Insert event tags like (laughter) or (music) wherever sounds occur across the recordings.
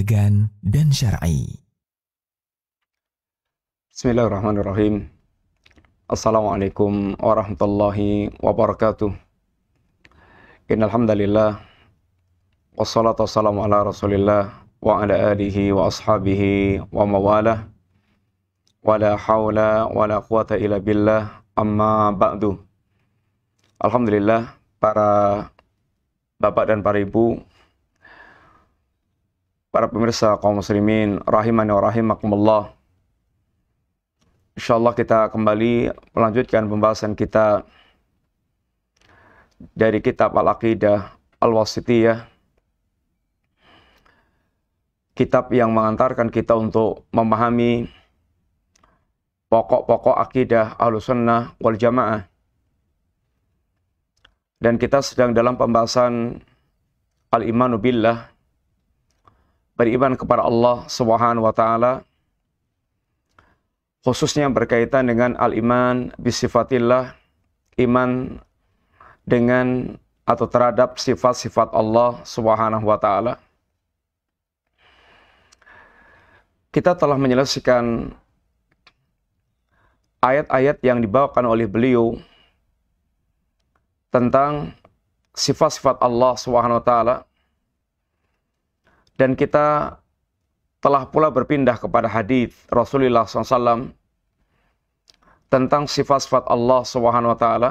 elegan, dan syar'i. Bismillahirrahmanirrahim. Assalamualaikum warahmatullahi wabarakatuh. Innalhamdalillah. Wassalatu wassalamu ala rasulillah wa ala alihi wa ashabihi wa mawalah. Wa la hawla wa la quwata illa billah amma ba'du. Alhamdulillah para bapak dan para ibu para pemirsa kaum muslimin rahimani wa rahimakumullah. Insyaallah kita kembali melanjutkan pembahasan kita dari kitab Al-Aqidah Al-Wasitiyah. Kitab yang mengantarkan kita untuk memahami pokok-pokok akidah al-sunnah wal Jamaah. Dan kita sedang dalam pembahasan Al-Imanu Billah beriman kepada Allah Subhanahu wa taala khususnya berkaitan dengan al-iman bisifatillah iman dengan atau terhadap sifat-sifat Allah Subhanahu wa taala. Kita telah menyelesaikan ayat-ayat yang dibawakan oleh beliau tentang sifat-sifat Allah Subhanahu wa taala dan kita telah pula berpindah kepada hadis Rasulullah SAW tentang sifat-sifat Allah Subhanahu wa taala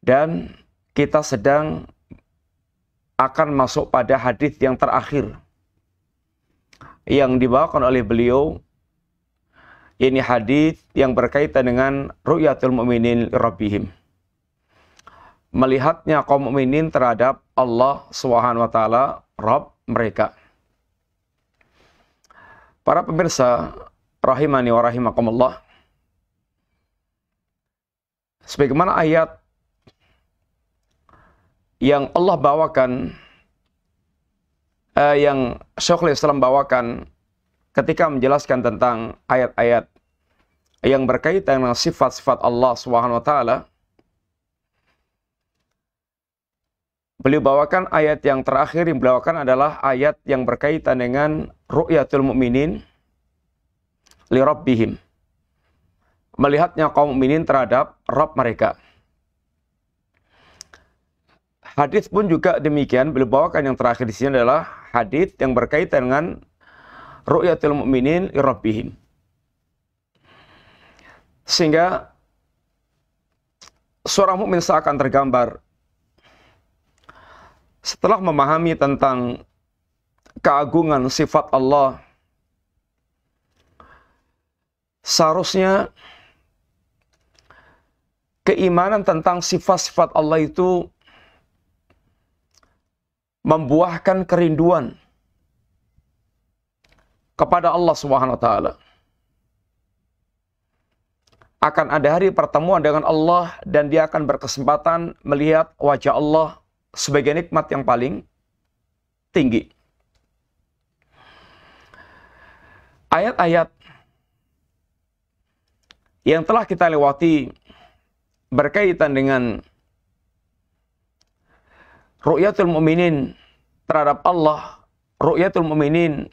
dan kita sedang akan masuk pada hadis yang terakhir yang dibawakan oleh beliau ini hadis yang berkaitan dengan ru'yatul mu'minin rabbihim melihatnya kaum mukminin terhadap Allah Subhanahu wa taala Rabb mereka. Para pemirsa rahimani wa rahimakumullah. Sebagaimana ayat yang Allah bawakan eh, yang Syekhul Islam bawakan ketika menjelaskan tentang ayat-ayat yang berkaitan dengan sifat-sifat Allah Subhanahu wa taala Beliau bawakan ayat yang terakhir yang bawakan adalah ayat yang berkaitan dengan ru'yatul mu'minin li rabbihim. Melihatnya kaum mukminin terhadap Rabb mereka. Hadis pun juga demikian, beliau bawakan yang terakhir di sini adalah hadis yang berkaitan dengan ru'yatul mu'minin li rabbihim. Sehingga seorang mukmin seakan tergambar setelah memahami tentang keagungan sifat Allah, seharusnya keimanan tentang sifat-sifat Allah itu membuahkan kerinduan kepada Allah Subhanahu wa taala. Akan ada hari pertemuan dengan Allah dan dia akan berkesempatan melihat wajah Allah sebagai nikmat yang paling tinggi. Ayat-ayat yang telah kita lewati berkaitan dengan ru'yatul mu'minin terhadap Allah, ru'yatul mu'minin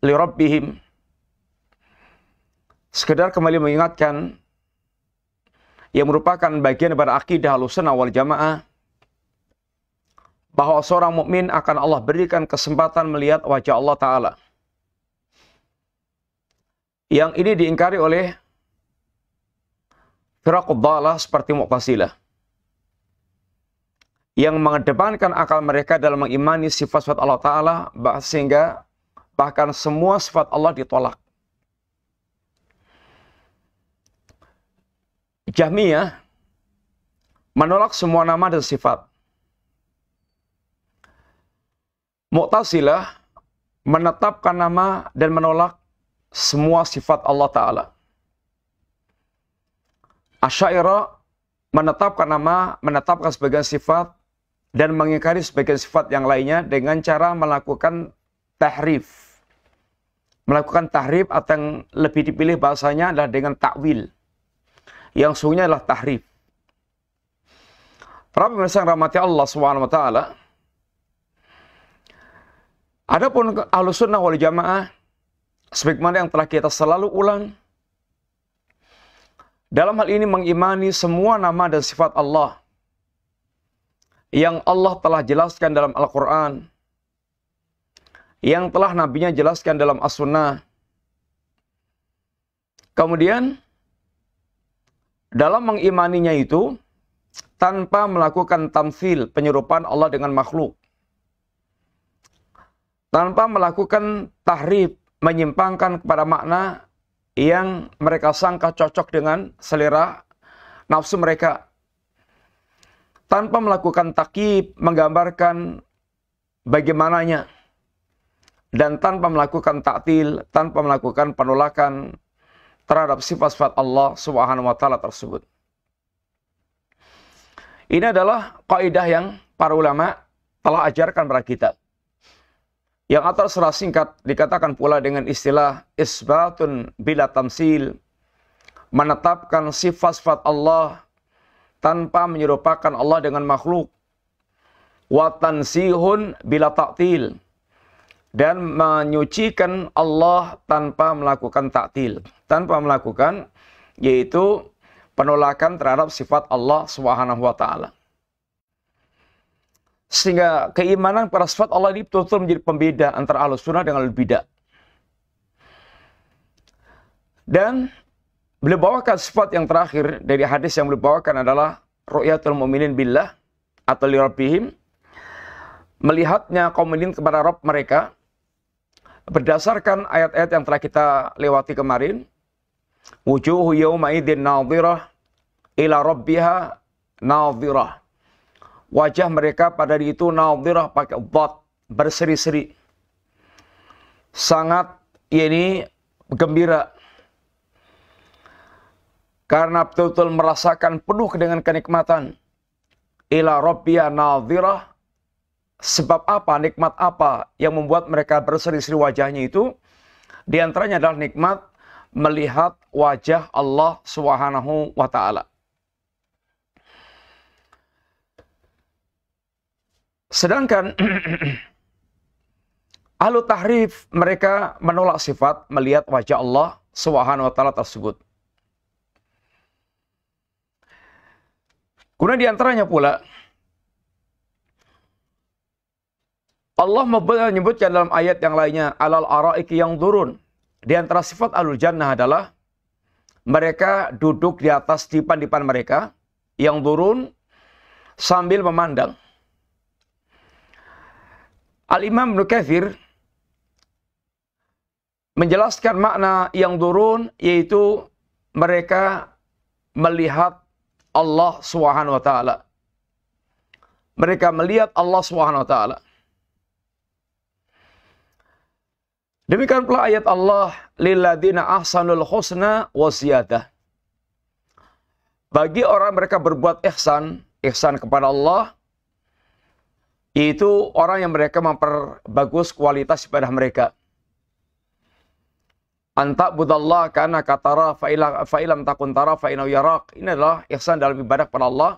li rabbihim. Sekedar kembali mengingatkan yang merupakan bagian daripada akidah Ahlussunnah wal Jamaah bahwa seorang mukmin akan Allah berikan kesempatan melihat wajah Allah Ta'ala. Yang ini diingkari oleh Firaquddalah seperti Muqtasilah. Yang mengedepankan akal mereka dalam mengimani sifat-sifat Allah Ta'ala sehingga bahkan semua sifat Allah ditolak. Jahmiyah menolak semua nama dan sifat. Mu'tasilah menetapkan nama dan menolak semua sifat Allah Ta'ala. Asyairah menetapkan nama, menetapkan sebagian sifat, dan mengingkari sebagian sifat yang lainnya dengan cara melakukan tahrif. Melakukan tahrif atau yang lebih dipilih bahasanya adalah dengan takwil. Yang sungguhnya adalah tahrif. Para pemirsa yang rahmati Allah Subhanahu Adapun Ahlus sunnah wal jamaah, sebagaimana yang telah kita selalu ulang, dalam hal ini mengimani semua nama dan sifat Allah yang Allah telah jelaskan dalam Al-Quran, yang telah nabinya jelaskan dalam As-Sunnah. Kemudian, dalam mengimaninya itu, tanpa melakukan tamfil, penyerupaan Allah dengan makhluk tanpa melakukan tahrib, menyimpangkan kepada makna yang mereka sangka cocok dengan selera nafsu mereka. Tanpa melakukan takib, menggambarkan bagaimananya. Dan tanpa melakukan taktil, tanpa melakukan penolakan terhadap sifat-sifat Allah Subhanahu wa taala tersebut. Ini adalah kaidah yang para ulama telah ajarkan kepada kita. Yang atas secara singkat dikatakan pula dengan istilah isbatun bila tamsil, menetapkan sifat-sifat Allah tanpa menyerupakan Allah dengan makhluk. sihun bila taktil dan menyucikan Allah tanpa melakukan taktil, tanpa melakukan yaitu penolakan terhadap sifat Allah Subhanahu wa taala. Sehingga keimanan para sifat Allah ini betul-betul menjadi pembeda antara Allah sunnah dengan Allah bidah. Dan beliau bawakan sifat yang terakhir dari hadis yang beliau bawakan adalah ru'yatul mu'minin billah atau Lirabihim melihatnya kaum mukminin kepada Rabb mereka berdasarkan ayat-ayat yang telah kita lewati kemarin wujuhu yawma idin nadhirah ila rabbiha nadhirah wajah mereka pada hari itu naudhirah pakai bot berseri-seri sangat ini gembira karena betul-betul merasakan penuh dengan kenikmatan ila rabbia nadhirah sebab apa nikmat apa yang membuat mereka berseri-seri wajahnya itu di antaranya adalah nikmat melihat wajah Allah Subhanahu wa taala Sedangkan (clears throat) ahlu tahrif mereka menolak sifat melihat wajah Allah Subhanahu wa taala tersebut. Kemudian diantaranya pula Allah menyebutkan dalam ayat yang lainnya alal araiki yang turun. Di antara sifat alul jannah adalah mereka duduk di atas dipan-dipan mereka yang turun sambil memandang. Al-Imam Ibn Kathir menjelaskan makna yang turun yaitu mereka melihat Allah Subhanahu wa taala. Mereka melihat Allah Subhanahu wa taala. Demikian pula ayat Allah lilladzina ahsanul husna wa Bagi orang mereka berbuat ihsan, ihsan kepada Allah itu orang yang mereka memperbagus kualitas ibadah mereka. Antak budallah karena katara fa'ilam fa takun tara fa'inau yarak. Ini adalah ihsan dalam ibadah kepada Allah.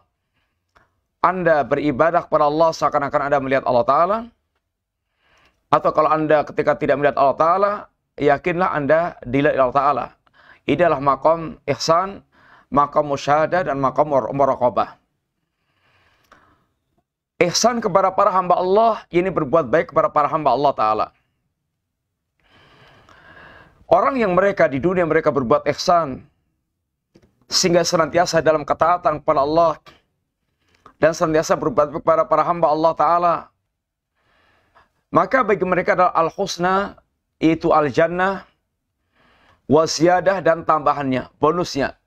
Anda beribadah kepada Allah seakan-akan Anda melihat Allah Ta'ala. Atau kalau Anda ketika tidak melihat Allah Ta'ala, yakinlah Anda dilihat Allah Ta'ala. Ini adalah makom ihsan, makom musyadah, dan makom Mur- ihsan kepada para hamba Allah, ini berbuat baik kepada para hamba Allah Ta'ala. Orang yang mereka di dunia mereka berbuat ihsan, sehingga senantiasa dalam ketaatan kepada Allah, dan senantiasa berbuat baik kepada para hamba Allah Ta'ala, maka bagi mereka adalah al-husna, itu al-jannah, wasiadah dan tambahannya, bonusnya.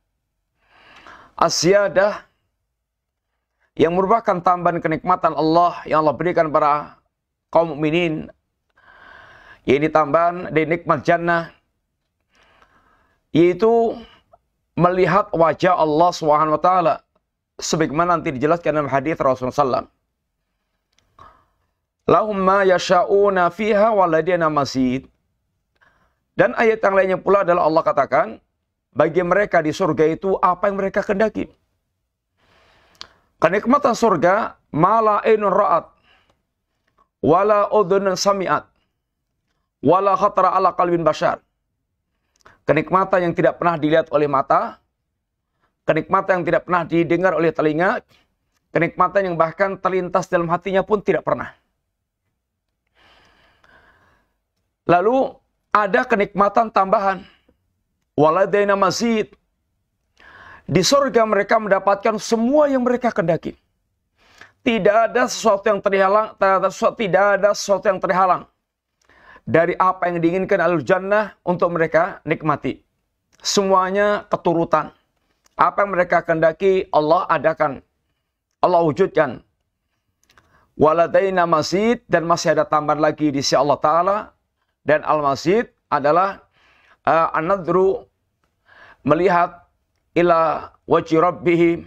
Asyadah yang merupakan tambahan kenikmatan Allah yang Allah berikan para kaum mukminin yaitu tambahan dari nikmat jannah yaitu melihat wajah Allah Subhanahu wa taala sebagaimana nanti dijelaskan dalam hadis Rasulullah SAW. Lahum ma yasha'una fiha waladiyana masjid. Dan ayat yang lainnya pula adalah Allah katakan, bagi mereka di surga itu apa yang mereka kendaki. Kenikmatan surga mala ainun ra'at wala udhunun sami'at wala khatara ala qalbin bashar. Kenikmatan yang tidak pernah dilihat oleh mata, kenikmatan yang tidak pernah didengar oleh telinga, kenikmatan yang bahkan terlintas dalam hatinya pun tidak pernah. Lalu ada kenikmatan tambahan. Waladaina mazid. Di surga mereka mendapatkan semua yang mereka kendaki. Tidak ada sesuatu yang terhalang, tidak ada sesuatu yang terhalang dari apa yang diinginkan alur jannah untuk mereka nikmati. Semuanya keturutan. Apa yang mereka kendaki Allah adakan. Allah wujudkan. Waladaina masjid dan masih ada tambahan lagi di sisi Allah Ta'ala. Dan al-masjid adalah uh, eh, anadru melihat ila wajhi rabbihim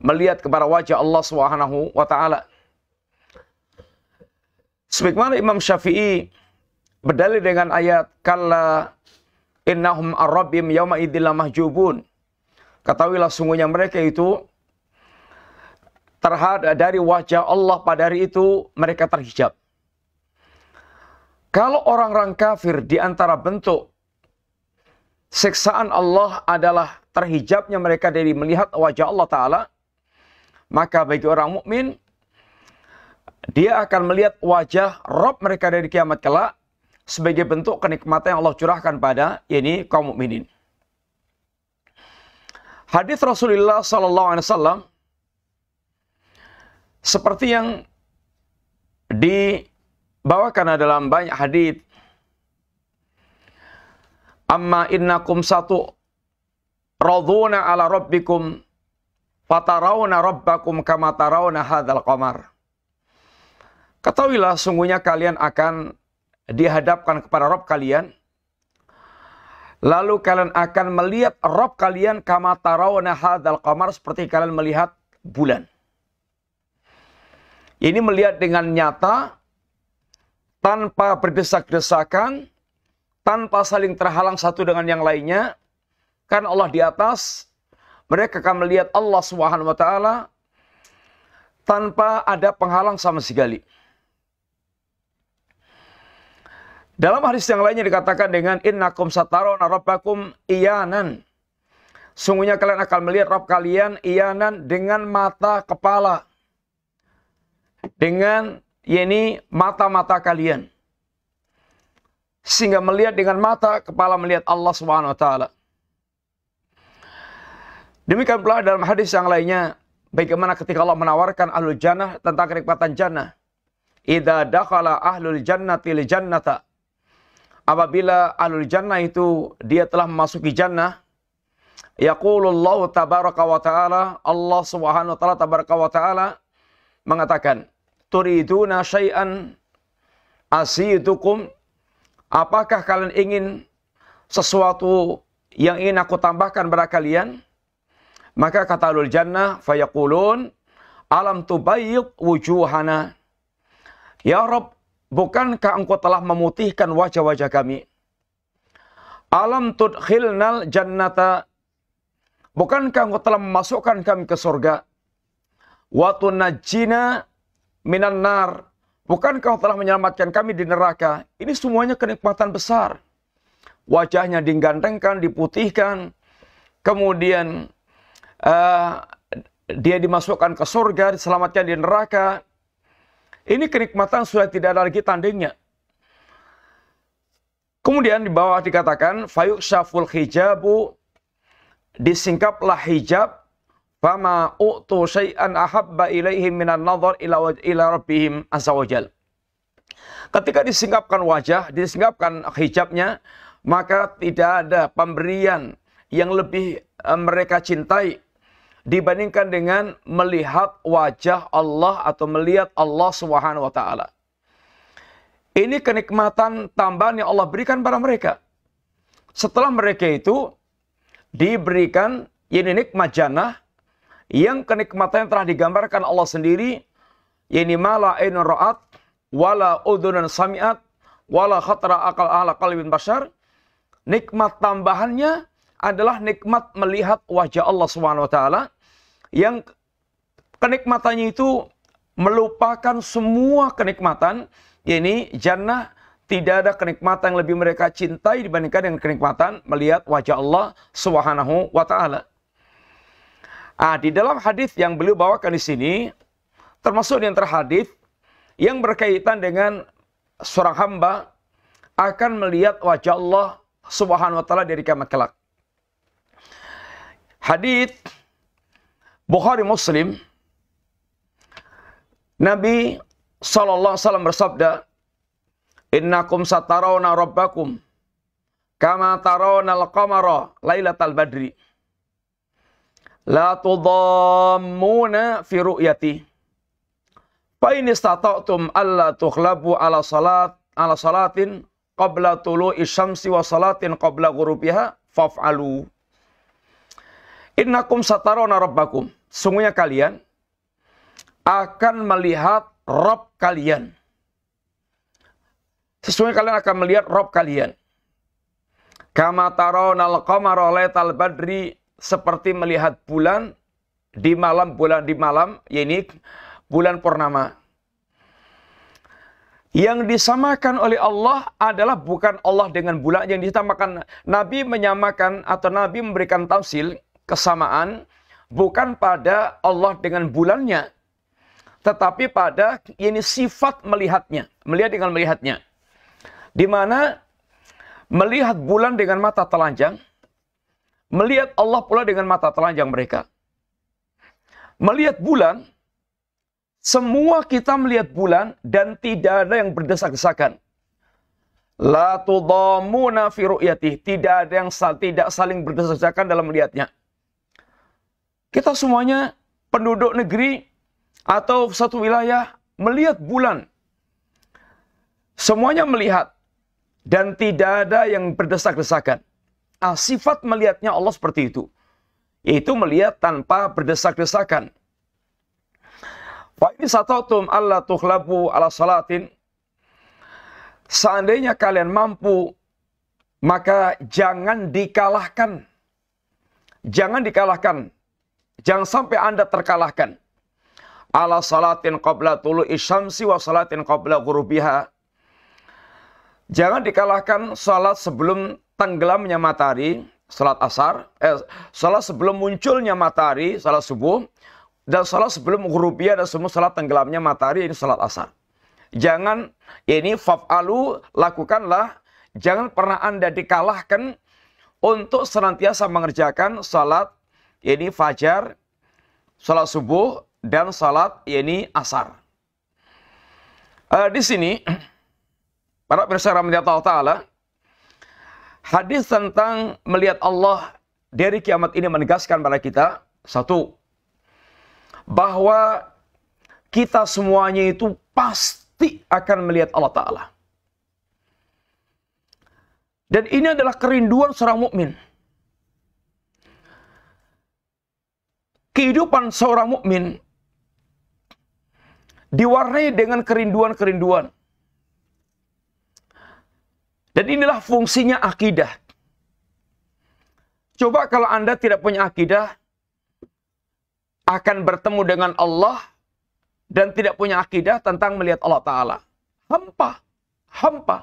melihat kepada wajah Allah Subhanahu wa taala. Sebagaimana Imam Syafi'i berdalil dengan ayat kala innahum arrabbim yauma idzil mahjubun. Ketahuilah sungguhnya mereka itu terhadap dari wajah Allah pada hari itu mereka terhijab. Kalau orang-orang kafir di antara bentuk Seksaan Allah adalah terhijabnya mereka dari melihat wajah Allah Ta'ala, maka bagi orang mukmin dia akan melihat wajah Rob mereka dari kiamat kelak sebagai bentuk kenikmatan yang Allah curahkan pada ini kaum mukminin. Hadis Rasulullah Sallallahu Alaihi Wasallam seperti yang dibawakan dalam banyak hadis Amma innakum satu raduna ala rabbikum fatarawna rabbakum kama tarawna hadal qamar. Ketahuilah sungguhnya kalian akan dihadapkan kepada Rob kalian. Lalu kalian akan melihat Rob kalian kama tarawna hadal qamar seperti kalian melihat bulan. Ini melihat dengan nyata tanpa berdesak-desakan tanpa saling terhalang satu dengan yang lainnya. kan Allah di atas, mereka akan melihat Allah Subhanahu wa taala tanpa ada penghalang sama sekali. Dalam hadis yang lainnya dikatakan dengan innakum satarona rabbakum iyanan. Sungguhnya kalian akan melihat Rabb kalian iyanan dengan mata kepala. Dengan yakni mata-mata kalian sehingga melihat dengan mata, kepala melihat Allah Subhanahu wa taala. Demikian pula dalam hadis yang lainnya, bagaimana ketika Allah menawarkan ahlul jannah tentang kenikmatan jannah. Idza dakhala ahlul jannati lil jannata. Apabila ahlul jannah itu dia telah memasuki jannah, yaqulullahu tabaraka wa ta'ala, Allah Subhanahu wa taala tabaraka wa ta'ala mengatakan, "Turiduna syai'an asidukum Apakah kalian ingin sesuatu yang ingin aku tambahkan pada kalian? Maka kata alul jannah, fayakulun, alam tubayyib wujuhana. Ya Rob, bukankah engkau telah memutihkan wajah-wajah kami? Alam tudkhilnal jannata. Bukankah engkau telah memasukkan kami ke surga? Watu najina minan nar Bukankah kau telah menyelamatkan kami di neraka? Ini semuanya kenikmatan besar. Wajahnya digantengkan, diputihkan. Kemudian uh, dia dimasukkan ke surga, diselamatkan di neraka. Ini kenikmatan sudah tidak ada lagi tandingnya. Kemudian di bawah dikatakan, Fayuk syaful hijabu, disingkaplah hijab, Fama u'tu syai'an ahabba ilaihim minan nadhar ila, ila rabbihim azza wajal. Ketika disingkapkan wajah, disingkapkan hijabnya, maka tidak ada pemberian yang lebih eh, mereka cintai dibandingkan dengan melihat wajah Allah atau melihat Allah Subhanahu wa taala. Ini kenikmatan tambahan yang Allah berikan pada mereka. Setelah mereka itu diberikan ini nikmat jannah yang kenikmatan yang telah digambarkan Allah sendiri yakni mala ainun ra'at wala udunan sami'at wala khatra akal ala qalbin bashar nikmat tambahannya adalah nikmat melihat wajah Allah Subhanahu wa taala yang kenikmatannya itu melupakan semua kenikmatan yakni jannah tidak ada kenikmatan yang lebih mereka cintai dibandingkan dengan kenikmatan melihat wajah Allah Subhanahu wa taala. Ah, di dalam hadis yang beliau bawakan di sini termasuk yang terhadis yang berkaitan dengan seorang hamba akan melihat wajah Allah Subhanahu wa taala dari kiamat kelak. Hadis Bukhari Muslim Nabi sallallahu alaihi wasallam bersabda, "Innakum satarawna rabbakum kama tarawna al-qamara lailatal badri." La tudammuna fi ru'yati. Fa in istata'tum alla tughlabu ala salat ala salatin qabla tulu'i syamsi wa salatin qabla ghurubiha faf'alu. Innakum satarawna rabbakum. Sungguhnya kalian akan melihat Rob kalian. Sesungguhnya kalian akan melihat Rob kalian. Kama taronal qamara laytal badri seperti melihat bulan di malam bulan di malam yakni bulan purnama. Yang disamakan oleh Allah adalah bukan Allah dengan bulan yang disamakan. Nabi menyamakan atau Nabi memberikan tafsir kesamaan bukan pada Allah dengan bulannya, tetapi pada ini sifat melihatnya, melihat dengan melihatnya. Di mana melihat bulan dengan mata telanjang, melihat Allah pula dengan mata telanjang mereka. Melihat bulan, semua kita melihat bulan dan tidak ada yang berdesak-desakan. La tudamuna fi ru'yatih. Tidak ada yang sal tidak saling berdesak-desakan dalam melihatnya. Kita semuanya penduduk negeri atau satu wilayah melihat bulan. Semuanya melihat dan tidak ada yang berdesak-desakan ah, sifat melihatnya Allah seperti itu. Yaitu melihat tanpa berdesak-desakan. Wa ini Allah tuhlabu ala salatin. Seandainya kalian mampu, maka jangan dikalahkan. Jangan dikalahkan. Jangan sampai Anda terkalahkan. Ala salatin qabla tulu isyamsi wa salatin qabla gurubiha. Jangan dikalahkan salat sebelum tenggelamnya matahari, salat asar, eh, salat sebelum munculnya matahari, salat subuh, dan salat sebelum ghurubia dan semua salat tenggelamnya matahari ini salat asar. Jangan ya ini fa'alu lakukanlah, jangan pernah Anda dikalahkan untuk senantiasa mengerjakan salat ini fajar, salat subuh dan salat ini asar. Uh, di sini (clears throat) para pemirsa Ramadhan taala Hadis tentang melihat Allah dari kiamat ini menegaskan pada kita satu bahwa kita semuanya itu pasti akan melihat Allah Ta'ala. Dan ini adalah kerinduan seorang mukmin. Kehidupan seorang mukmin diwarnai dengan kerinduan-kerinduan. Dan inilah fungsinya akidah. Coba kalau Anda tidak punya akidah, akan bertemu dengan Allah dan tidak punya akidah tentang melihat Allah Ta'ala. Hampa. Hampa.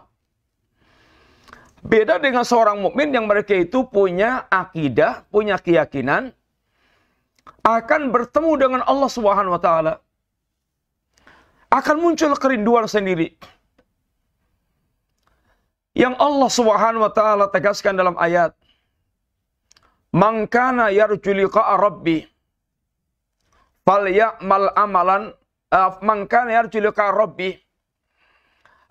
Beda dengan seorang mukmin yang mereka itu punya akidah, punya keyakinan akan bertemu dengan Allah Subhanahu wa taala. Akan muncul kerinduan sendiri. Yang Allah Subhanahu wa taala tegaskan dalam ayat Man kana yarju liqa'a rabbi falyamal amalan uh, man kana rabbi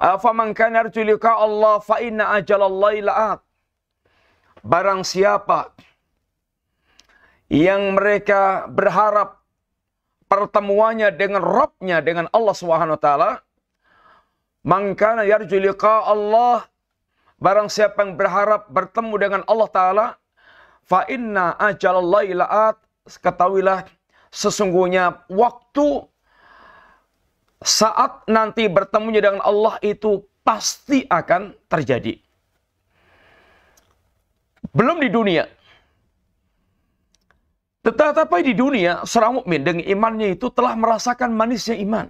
uh, faman kana Allah fa inna ajalallahi la'at Barang siapa yang mereka berharap pertemuannya dengan Rabbnya dengan Allah Subhanahu wa taala Mangkana yarjuliqa Allah Barang siapa yang berharap bertemu dengan Allah Ta'ala, fa inna ajalallahi la'at, ketahuilah sesungguhnya waktu saat nanti bertemunya dengan Allah itu pasti akan terjadi. Belum di dunia. Tetapi di dunia, seorang mukmin dengan imannya itu telah merasakan manisnya iman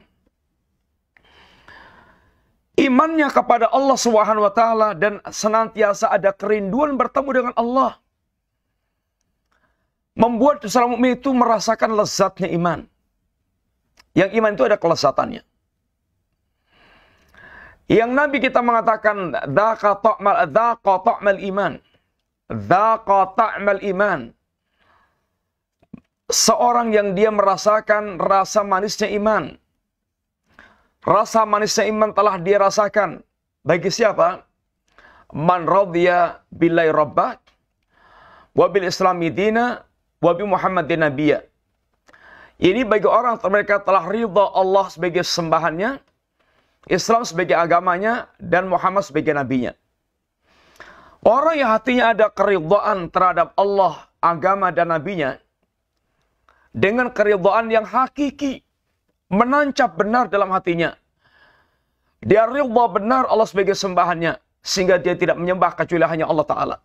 imannya kepada Allah Subhanahu wa taala dan senantiasa ada kerinduan bertemu dengan Allah membuat seorang mukmin itu merasakan lezatnya iman. Yang iman itu ada kelezatannya. Yang Nabi kita mengatakan dzaqa ta'mal dzaqa ta'mal iman. Dzaqa ta'mal iman. Seorang yang dia merasakan rasa manisnya iman. Rasa manisnya iman telah dia rasakan. Bagi siapa? Man radhiya billahi rabbah wa bil islami dina wa bi muhammadin nabiya Ini bagi orang mereka telah ridha Allah sebagai sembahannya, Islam sebagai agamanya, dan Muhammad sebagai nabinya. Orang yang hatinya ada keridhaan terhadap Allah, agama, dan nabinya, dengan keridhaan yang hakiki, menancap benar dalam hatinya. Dia rilwa benar Allah sebagai sembahannya sehingga dia tidak menyembah kecuali hanya Allah taala.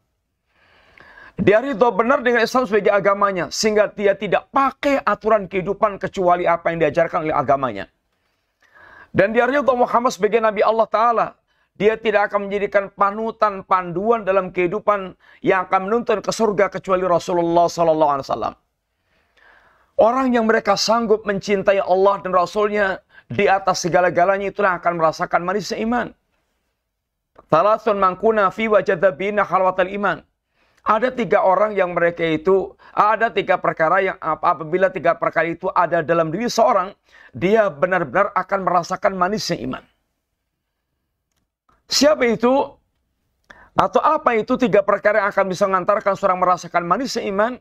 Dia rilwa benar dengan Islam sebagai agamanya, sehingga dia tidak pakai aturan kehidupan kecuali apa yang diajarkan oleh agamanya. Dan dia rilwa Muhammad sebagai Nabi Allah Ta'ala. Dia tidak akan menjadikan panutan, panduan dalam kehidupan yang akan menuntun ke surga kecuali Rasulullah Sallallahu Alaihi Wasallam. Orang yang mereka sanggup mencintai Allah dan Rasulnya di atas segala-galanya itulah akan merasakan manisnya iman. Talasun mangkuna fi wajadabina halwatal iman. Ada tiga orang yang mereka itu, ada tiga perkara yang apabila tiga perkara itu ada dalam diri seorang, dia benar-benar akan merasakan manisnya iman. Siapa itu? Atau apa itu tiga perkara yang akan bisa mengantarkan seorang merasakan manisnya iman?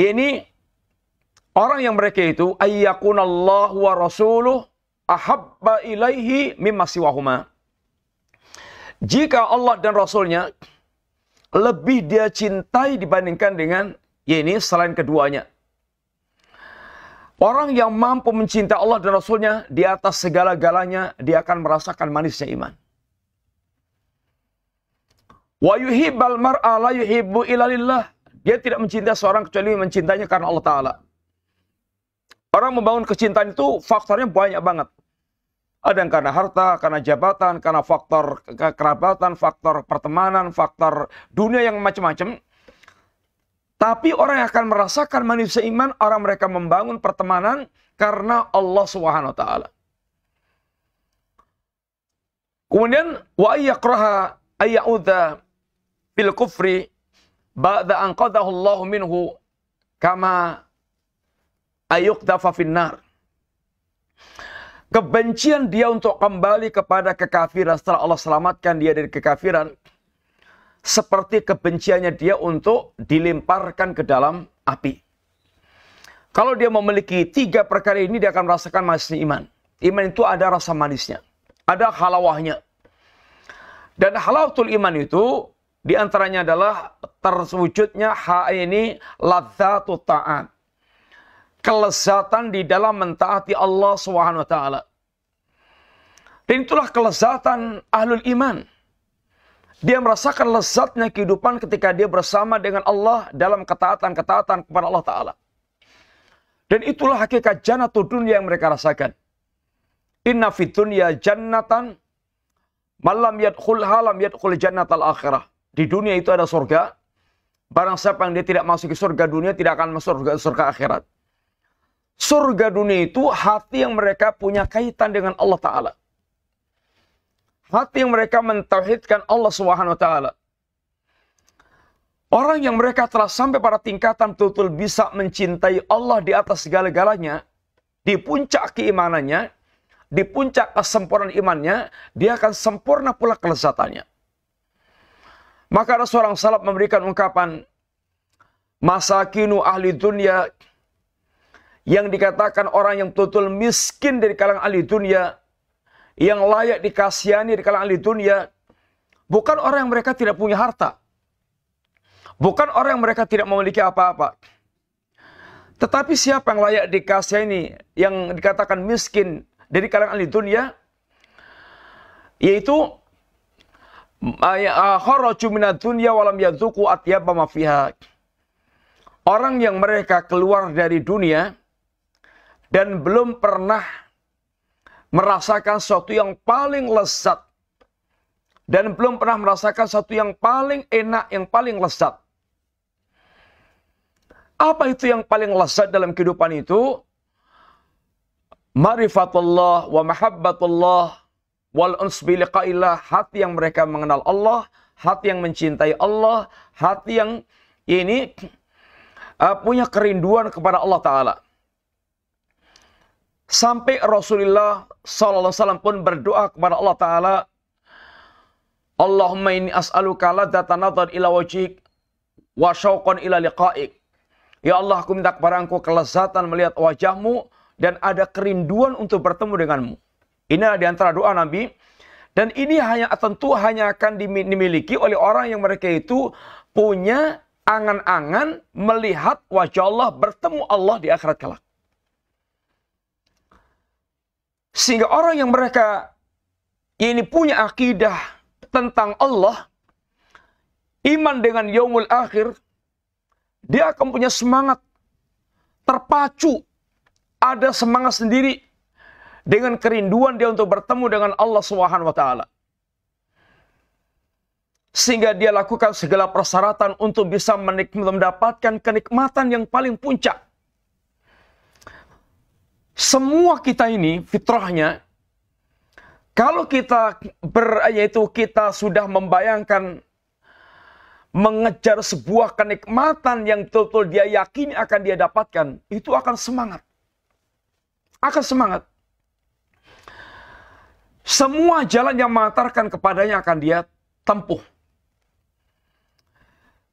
ini orang yang mereka itu Allah wa rasuluh ahabba ilaihi mimma siwahuma. Jika Allah dan Rasulnya lebih dia cintai dibandingkan dengan ya ini selain keduanya. Orang yang mampu mencintai Allah dan Rasulnya di atas segala-galanya, dia akan merasakan manisnya iman. Wa yuhibbal mar'a la yuhibbu ilalillah. Dia tidak mencintai seorang kecuali mencintainya karena Allah Ta'ala. Orang membangun kecintaan itu faktornya banyak banget. Ada yang karena harta, karena jabatan, karena faktor kekerabatan, faktor pertemanan, faktor dunia yang macam-macam. Tapi orang yang akan merasakan manusia iman, orang mereka membangun pertemanan karena Allah Subhanahu taala. Kemudian wa ayyakraha ayya'udha bil kufri ba'da anqadahu Allah minhu kama ayuqdafa finnar. Kebencian dia untuk kembali kepada kekafiran setelah Allah selamatkan dia dari kekafiran seperti kebenciannya dia untuk dilemparkan ke dalam api. Kalau dia memiliki tiga perkara ini, dia akan merasakan manisnya iman. Iman itu ada rasa manisnya, ada halawahnya. Dan halawatul iman itu di antaranya adalah terwujudnya hak ini ladzatu ta'at. Kelezatan di dalam mentaati Allah Subhanahu wa taala. Dan itulah kelezatan ahlul iman. Dia merasakan lezatnya kehidupan ketika dia bersama dengan Allah dalam ketaatan-ketaatan kepada Allah Ta'ala. Dan itulah hakikat jannatu dunia yang mereka rasakan. Inna fid dunya jannatan malam yadkhulha halam yadkhul jannatal akhirah. Di dunia itu ada surga. Barang siapa yang dia tidak masuk ke surga dunia tidak akan masuk surga, surga akhirat. Surga dunia itu hati yang mereka punya kaitan dengan Allah Ta'ala. Hati yang mereka mentauhidkan Allah Subhanahu Wa Ta'ala. Orang yang mereka telah sampai pada tingkatan betul bisa mencintai Allah di atas segala-galanya, di puncak keimanannya, di puncak kesempurnaan imannya, dia akan sempurna pula kelezatannya. Maka ada seorang salaf memberikan ungkapan masakinu ahli dunia yang dikatakan orang yang betul miskin dari kalangan ahli dunia yang layak dikasihani di kalangan ahli dunia bukan orang yang mereka tidak punya harta bukan orang yang mereka tidak memiliki apa-apa tetapi siapa yang layak dikasihani yang dikatakan miskin dari kalangan ahli dunia yaitu Ya, ah, kharaju minad dunya walam fiha. Orang yang mereka keluar dari dunia dan belum pernah merasakan sesuatu yang paling lezat dan belum pernah merasakan sesuatu yang paling enak, yang paling lezat. Apa itu yang paling lezat dalam kehidupan itu? Marifatullah wa mahabbatullah Wal uns hati yang mereka mengenal Allah, hati yang mencintai Allah, hati yang ini uh, punya kerinduan kepada Allah Ta'ala. Sampai Rasulullah Sallallahu wasallam pun berdoa kepada Allah Ta'ala, Allahumma inni as'aluka ladata nazar ila wajik wa syauqan ila liqa'ik. Ya Allah, aku minta kepada engkau kelezatan melihat wajahmu dan ada kerinduan untuk bertemu denganmu. Inilah di antara doa Nabi. Dan ini hanya tentu hanya akan dimiliki oleh orang yang mereka itu punya angan-angan melihat wajah Allah, bertemu Allah di akhirat kelak. Sehingga orang yang mereka ini punya akidah tentang Allah, iman dengan yaumul akhir, dia akan punya semangat, terpacu, ada semangat sendiri dengan kerinduan dia untuk bertemu dengan Allah Subhanahu wa taala. Sehingga dia lakukan segala persyaratan untuk bisa mendapatkan kenikmatan yang paling puncak. Semua kita ini fitrahnya kalau kita ber, yaitu kita sudah membayangkan mengejar sebuah kenikmatan yang betul-betul dia yakini akan dia dapatkan, itu akan semangat. Akan semangat. Semua jalan yang mengantarkan kepadanya akan dia tempuh.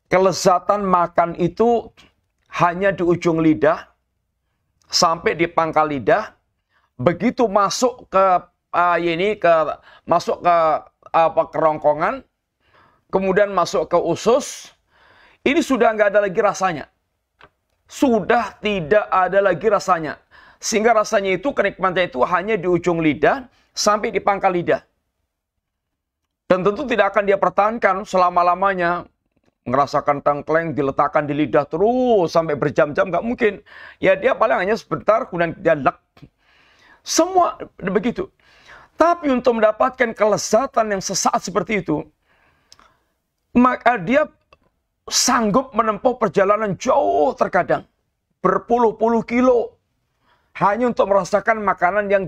Kelezatan makan itu hanya di ujung lidah sampai di pangkal lidah. Begitu masuk ke uh, ini ke masuk ke ah, apa kerongkongan, kemudian masuk ke usus, ini sudah nggak ada lagi rasanya. Sudah tidak ada lagi rasanya. Sehingga rasanya itu kenikmatnya itu hanya di ujung lidah sampai di pangkal lidah. Dan tentu tidak akan dia pertahankan selama-lamanya. Ngerasakan tangkleng diletakkan di lidah terus sampai berjam-jam Gak mungkin. Ya dia paling hanya sebentar kemudian dia lek. Semua begitu. Tapi untuk mendapatkan kelezatan yang sesaat seperti itu, maka dia sanggup menempuh perjalanan jauh terkadang. Berpuluh-puluh kilo hanya untuk merasakan makanan yang,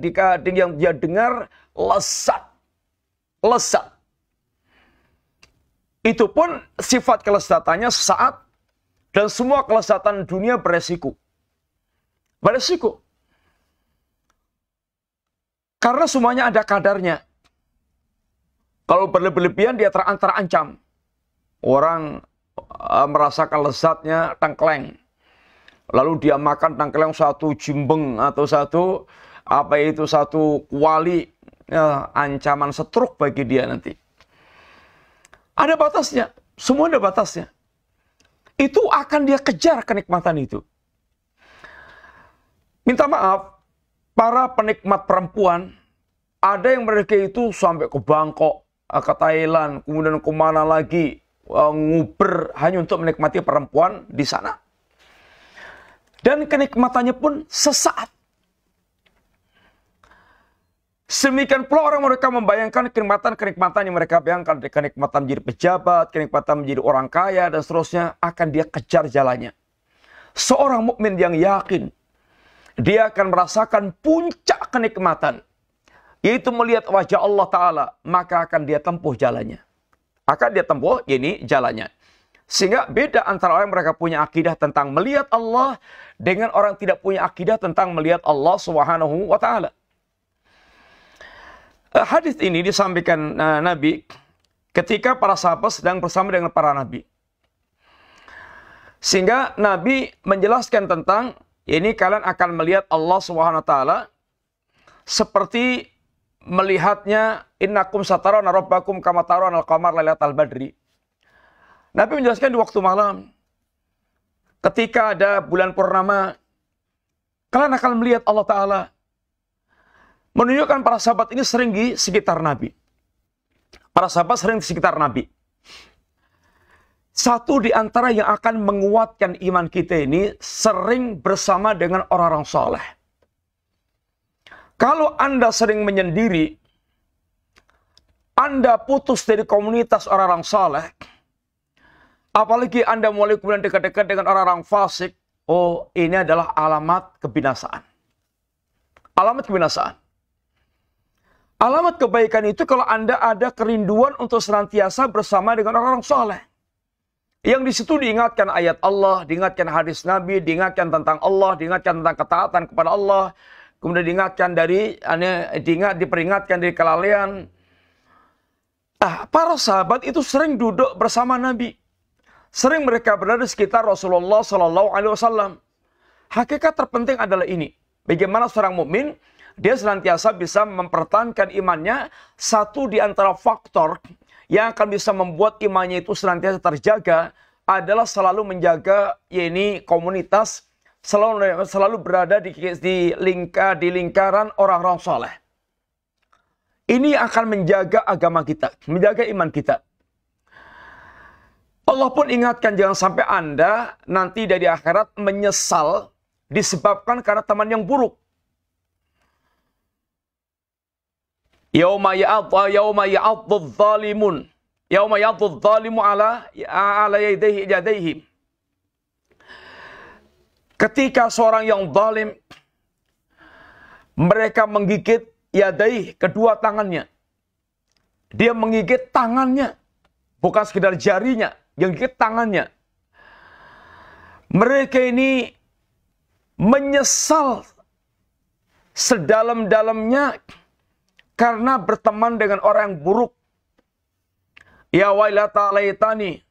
yang dia dengar lesat. Lesat. Itu pun sifat kelesatannya saat dan semua kelesatan dunia beresiko. Beresiko. Karena semuanya ada kadarnya. Kalau berlebihan dia terancam. Orang uh, merasakan lezatnya tengkleng lalu dia makan tangkeleng satu jimbeng atau satu apa itu satu kuali ya, ancaman setruk bagi dia nanti. Ada batasnya, semua ada batasnya. Itu akan dia kejar kenikmatan itu. Minta maaf, para penikmat perempuan ada yang mereka itu sampai ke Bangkok, ke Thailand, kemudian kemana lagi, eh, nguber hanya untuk menikmati perempuan di sana. Dan kenikmatannya pun sesaat. Semikian pula orang mereka membayangkan kenikmatan-kenikmatan yang mereka bayangkan. Kenikmatan menjadi pejabat, kenikmatan menjadi orang kaya, dan seterusnya akan dia kejar jalannya. Seorang mukmin yang yakin, dia akan merasakan puncak kenikmatan. Yaitu melihat wajah Allah Ta'ala, maka akan dia tempuh jalannya. Akan dia tempuh ini jalannya. Sehingga beda antara orang yang mereka punya akidah tentang melihat Allah dengan orang tidak punya akidah tentang melihat Allah Subhanahu wa taala. Eh, hadis ini disampaikan uh, Nabi ketika para sahabat sedang bersama dengan para nabi. Sehingga Nabi menjelaskan tentang ini kalian akan melihat Allah Subhanahu wa taala seperti melihatnya innakum satarona rabbakum kama tarawna al-qamar lailatal badri. Nabi menjelaskan di waktu malam. Ketika ada bulan purnama, kalian akan melihat Allah Ta'ala menunjukkan para sahabat ini sering di sekitar Nabi. Para sahabat sering di sekitar Nabi. Satu di antara yang akan menguatkan iman kita ini sering bersama dengan orang-orang soleh. Kalau Anda sering menyendiri, Anda putus dari komunitas orang-orang soleh, Apalagi Anda mulai kemudian dekat-dekat dengan orang-orang fasik. Oh, ini adalah alamat kebinasaan. Alamat kebinasaan. Alamat kebaikan itu kalau Anda ada kerinduan untuk senantiasa bersama dengan orang-orang soleh. Yang di situ diingatkan ayat Allah, diingatkan hadis Nabi, diingatkan tentang Allah, diingatkan tentang ketaatan kepada Allah, kemudian diingatkan dari diingat diperingatkan dari kelalaian. Ah, para sahabat itu sering duduk bersama Nabi. Sering mereka berada di sekitar Rasulullah Sallallahu Alaihi Wasallam. Hakikat terpenting adalah ini. Bagaimana seorang mukmin dia senantiasa bisa mempertahankan imannya satu di antara faktor yang akan bisa membuat imannya itu senantiasa terjaga adalah selalu menjaga yaitu komunitas selalu selalu berada di di lingka di lingkaran orang-orang soleh. Ini akan menjaga agama kita, menjaga iman kita. Allah pun ingatkan jangan sampai Anda nanti dari akhirat menyesal disebabkan karena teman yang buruk. Yauma ya'adha yauma ya'adhu dhalimun. Yauma ya'adhu dhalimu ala ala yadayhi yadayhi. Ketika seorang yang zalim mereka menggigit yadaih kedua tangannya. Dia menggigit tangannya, bukan sekedar jarinya yang gigit tangannya. Mereka ini menyesal sedalam-dalamnya karena berteman dengan orang yang buruk. Ya wailata laitani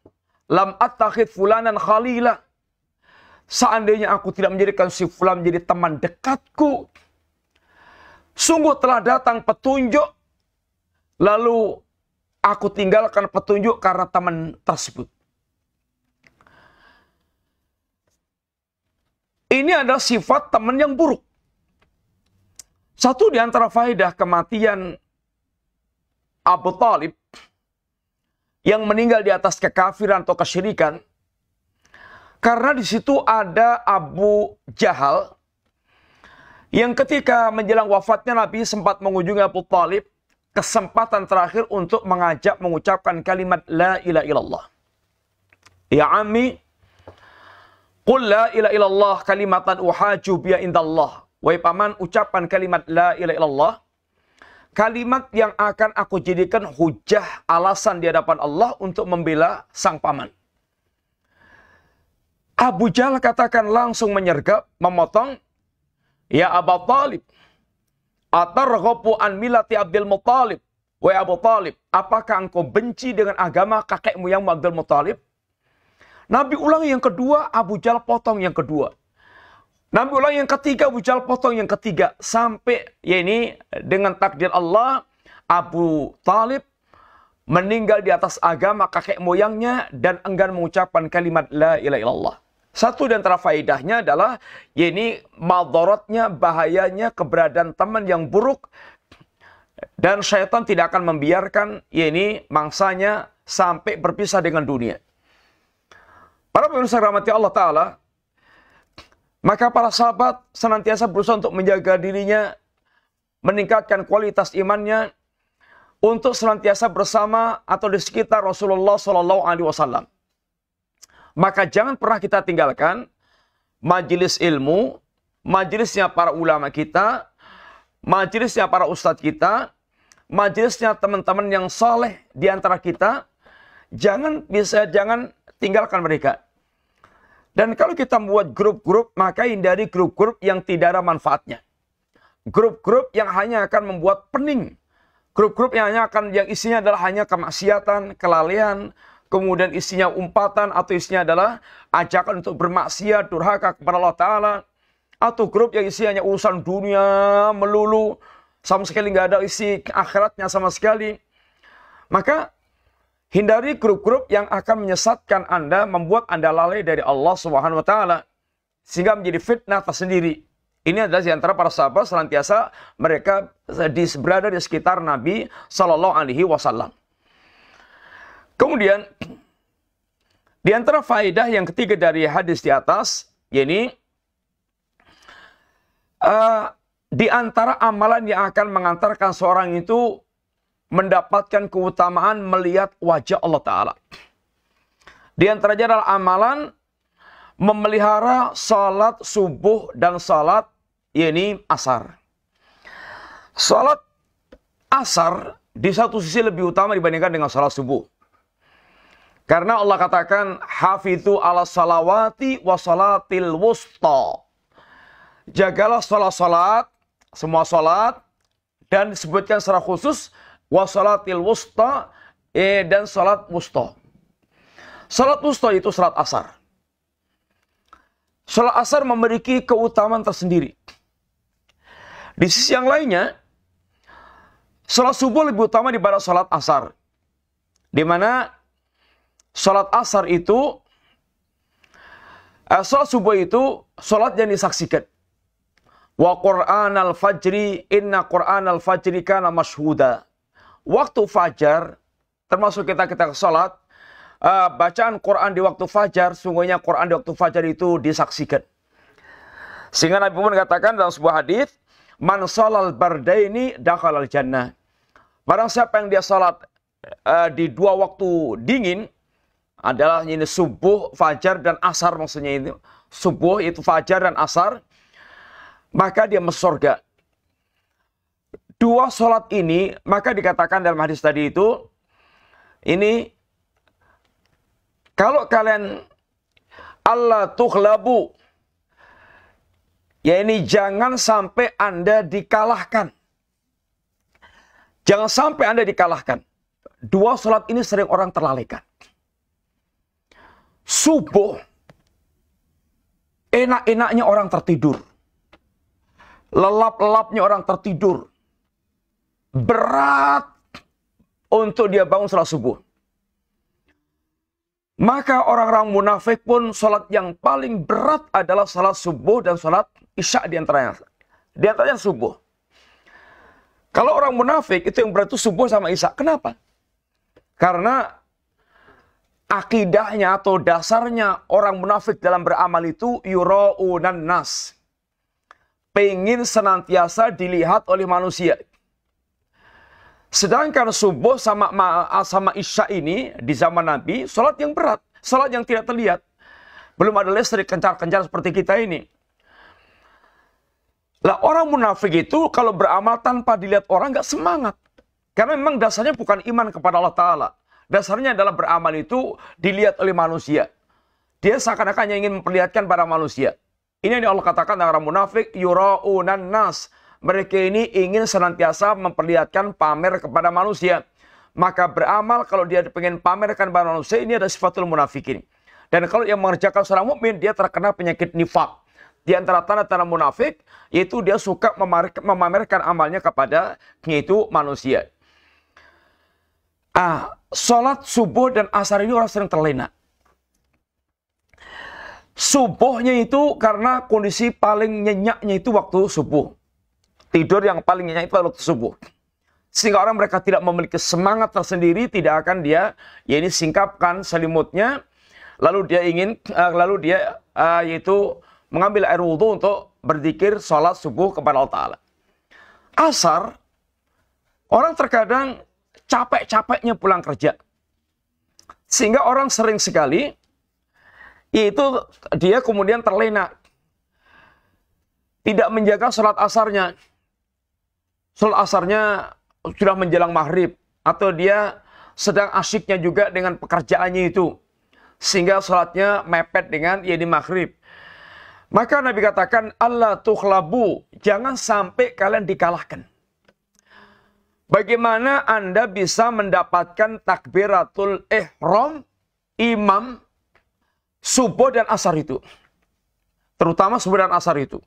lam attakhid fulanan khalila. Seandainya aku tidak menjadikan si fulan menjadi teman dekatku, sungguh telah datang petunjuk lalu Aku tinggalkan petunjuk karena teman tersebut. Ini adalah sifat teman yang buruk. Satu di antara faedah kematian Abu Talib yang meninggal di atas kekafiran atau kesyirikan karena di situ ada Abu Jahal yang ketika menjelang wafatnya Nabi sempat mengunjungi Abu Talib kesempatan terakhir untuk mengajak mengucapkan kalimat la ilaha illallah. Ya ami, qul la ilaha illallah kalimatan uhaju biya indallah. Wahai paman, ucapan kalimat la ilaha illallah kalimat yang akan aku jadikan hujah alasan di hadapan Allah untuk membela sang paman. Abu Jahal katakan langsung menyergap, memotong, Ya Abu Talib, Atarghabu an milati Abdul Muthalib wa Abu Talib. Apakah engkau benci dengan agama kakekmu yang Abdul Muthalib? Nabi ulang yang kedua, Abu Jal potong yang kedua. Nabi ulang yang ketiga, Abu Jal potong yang ketiga. Sampai ya ini dengan takdir Allah, Abu Talib meninggal di atas agama kakek moyangnya dan enggan mengucapkan kalimat la ilaha illallah. Satu di antara faedahnya adalah ini madorotnya, bahayanya keberadaan teman yang buruk dan syaitan tidak akan membiarkan ini mangsanya sampai berpisah dengan dunia. Para pemirsa rahmati Allah Ta'ala, maka para sahabat senantiasa berusaha untuk menjaga dirinya, meningkatkan kualitas imannya, untuk senantiasa bersama atau di sekitar Rasulullah Shallallahu Alaihi Wasallam. Maka jangan pernah kita tinggalkan majelis ilmu, majelisnya para ulama kita, majelisnya para ustadz kita, majelisnya teman-teman yang soleh di antara kita, jangan bisa jangan tinggalkan mereka. Dan kalau kita membuat grup-grup, maka hindari grup-grup yang tidak ada manfaatnya. Grup-grup yang hanya akan membuat pening. Grup-grup yang hanya akan yang isinya adalah hanya kemaksiatan, kelalaian, kemudian isinya umpatan atau isinya adalah ajakan untuk bermaksiat, durhaka kepada Allah Ta'ala, atau grup yang isinya hanya urusan dunia, melulu, sama sekali nggak ada isi akhiratnya sama sekali. Maka hindari grup-grup yang akan menyesatkan Anda, membuat Anda lalai dari Allah Subhanahu wa taala sehingga menjadi fitnah tersendiri. Ini adalah diantara para sahabat senantiasa mereka berada di sekitar Nabi Shallallahu alaihi wasallam. Kemudian di antara faedah yang ketiga dari hadis di atas, yakni uh, eh, di antara amalan yang akan mengantarkan seorang itu mendapatkan keutamaan melihat wajah Allah Ta'ala. Di antara adalah amalan memelihara salat subuh dan salat yaitu asar. Salat asar di satu sisi lebih utama dibandingkan dengan salat subuh. Karena Allah katakan hafidhu ala salawati wa salatil wusta. Jagalah salat-salat, semua salat dan disebutkan secara khusus wa salatil wusta eh, dan salat wusta. Salat wusta itu salat asar. Salat asar memiliki keutamaan tersendiri. Di sisi yang lainnya, salat subuh lebih utama daripada salat asar. Di mana sholat asar itu, eh, sholat subuh itu sholat yang disaksikan. Wa Qur'an al-fajri, inna Qur'an al-fajri kana mashhuda. Waktu fajar, termasuk kita kita sholat, uh, bacaan Quran di waktu fajar, sungguhnya Quran di waktu fajar itu disaksikan. Sehingga Nabi Muhammad katakan dalam sebuah hadis, man salal bardaini dakhal al jannah. Barang siapa yang dia sholat uh, di dua waktu dingin, adalah ini subuh, fajar dan asar maksudnya ini Subuh itu fajar dan asar. Maka dia masuk surga. Dua sholat ini, maka dikatakan dalam hadis tadi itu, ini, kalau kalian Allah tuh tuhlabu, ya ini jangan sampai Anda dikalahkan. Jangan sampai Anda dikalahkan. Dua sholat ini sering orang terlalaikan. Subuh, enak-enaknya orang tertidur. Lelap-lelapnya orang tertidur. Berat untuk dia bangun setelah subuh. Maka orang-orang munafik pun sholat yang paling berat adalah sholat subuh dan sholat isya di antaranya. Di antaranya subuh. Kalau orang munafik itu yang berat itu subuh sama isya. Kenapa? Karena akidahnya atau dasarnya orang munafik dalam beramal itu yuraunan nas. pengin senantiasa dilihat oleh manusia. Sedangkan subuh sama sama isya ini di zaman Nabi salat yang berat, salat yang tidak terlihat. Belum ada listrik kencar-kencar seperti kita ini. Lah orang munafik itu kalau beramal tanpa dilihat orang nggak semangat. Karena memang dasarnya bukan iman kepada Allah Ta'ala. Dasarnya dalam beramal itu dilihat oleh manusia. Dia seakan-akan yang ingin memperlihatkan pada manusia. Ini yang Allah katakan tentang orang munafik, yura'unan nas. Mereka ini ingin senantiasa memperlihatkan pamer kepada manusia. Maka beramal kalau dia ingin pamerkan pada manusia, ini ada sifatul munafikin. Dan kalau yang mengerjakan seorang mukmin dia terkena penyakit nifak. Di antara tanda-tanda munafik, yaitu dia suka memamerkan amalnya kepada yaitu manusia. Ah, sholat subuh dan asar ini orang sering terlena. Subuhnya itu karena kondisi paling nyenyaknya itu waktu subuh. Tidur yang paling nyenyak itu waktu subuh. Sehingga orang mereka tidak memiliki semangat tersendiri, tidak akan dia, ya ini singkapkan selimutnya, lalu dia ingin, uh, lalu dia uh, yaitu mengambil air wudhu untuk berzikir sholat subuh kepada Allah Ta'ala. Asar, orang terkadang capek-capeknya pulang kerja. Sehingga orang sering sekali itu dia kemudian terlena. Tidak menjaga sholat asarnya. Sholat asarnya sudah menjelang maghrib. Atau dia sedang asyiknya juga dengan pekerjaannya itu. Sehingga sholatnya mepet dengan ya maghrib. Maka Nabi katakan, Allah tuh tuhlabu, jangan sampai kalian dikalahkan. Bagaimana Anda bisa mendapatkan takbiratul ihram, imam, subuh dan asar itu? Terutama subuh dan asar itu.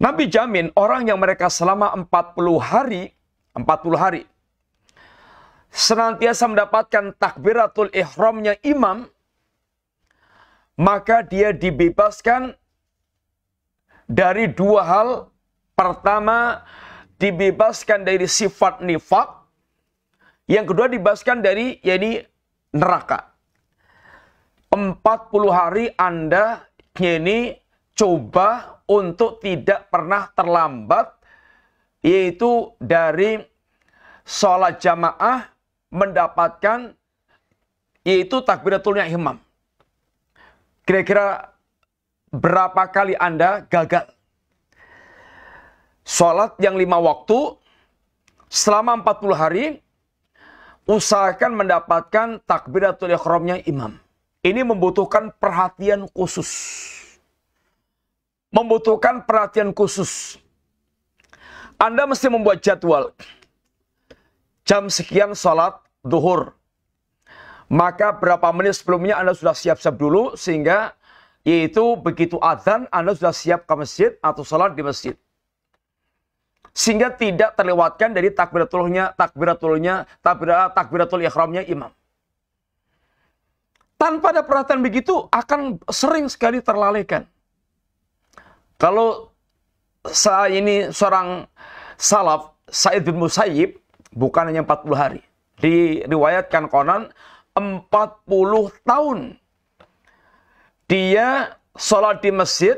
Nabi jamin orang yang mereka selama 40 hari, 40 hari, senantiasa mendapatkan takbiratul ihramnya imam, maka dia dibebaskan dari dua hal. Pertama, dibebaskan dari sifat nifak. Yang kedua dibebaskan dari yakni neraka. puluh hari Anda ini coba untuk tidak pernah terlambat yaitu dari sholat jamaah mendapatkan yaitu takbiratul imam. Kira-kira berapa kali Anda gagal? Sholat yang lima waktu selama 40 hari usahakan mendapatkan takbiratul ihramnya imam. Ini membutuhkan perhatian khusus. Membutuhkan perhatian khusus. Anda mesti membuat jadwal. Jam sekian sholat duhur. Maka berapa menit sebelumnya Anda sudah siap-siap dulu sehingga yaitu begitu adzan Anda sudah siap ke masjid atau sholat di masjid sehingga tidak terlewatkan dari takbiratulnya, takbiratulnya, takbirat takbiratul ihramnya imam. Tanpa ada perhatian begitu akan sering sekali terlalaikan. Kalau saya ini seorang salaf Said bin Musayyib bukan hanya 40 hari. Diriwayatkan konon 40 tahun dia sholat di masjid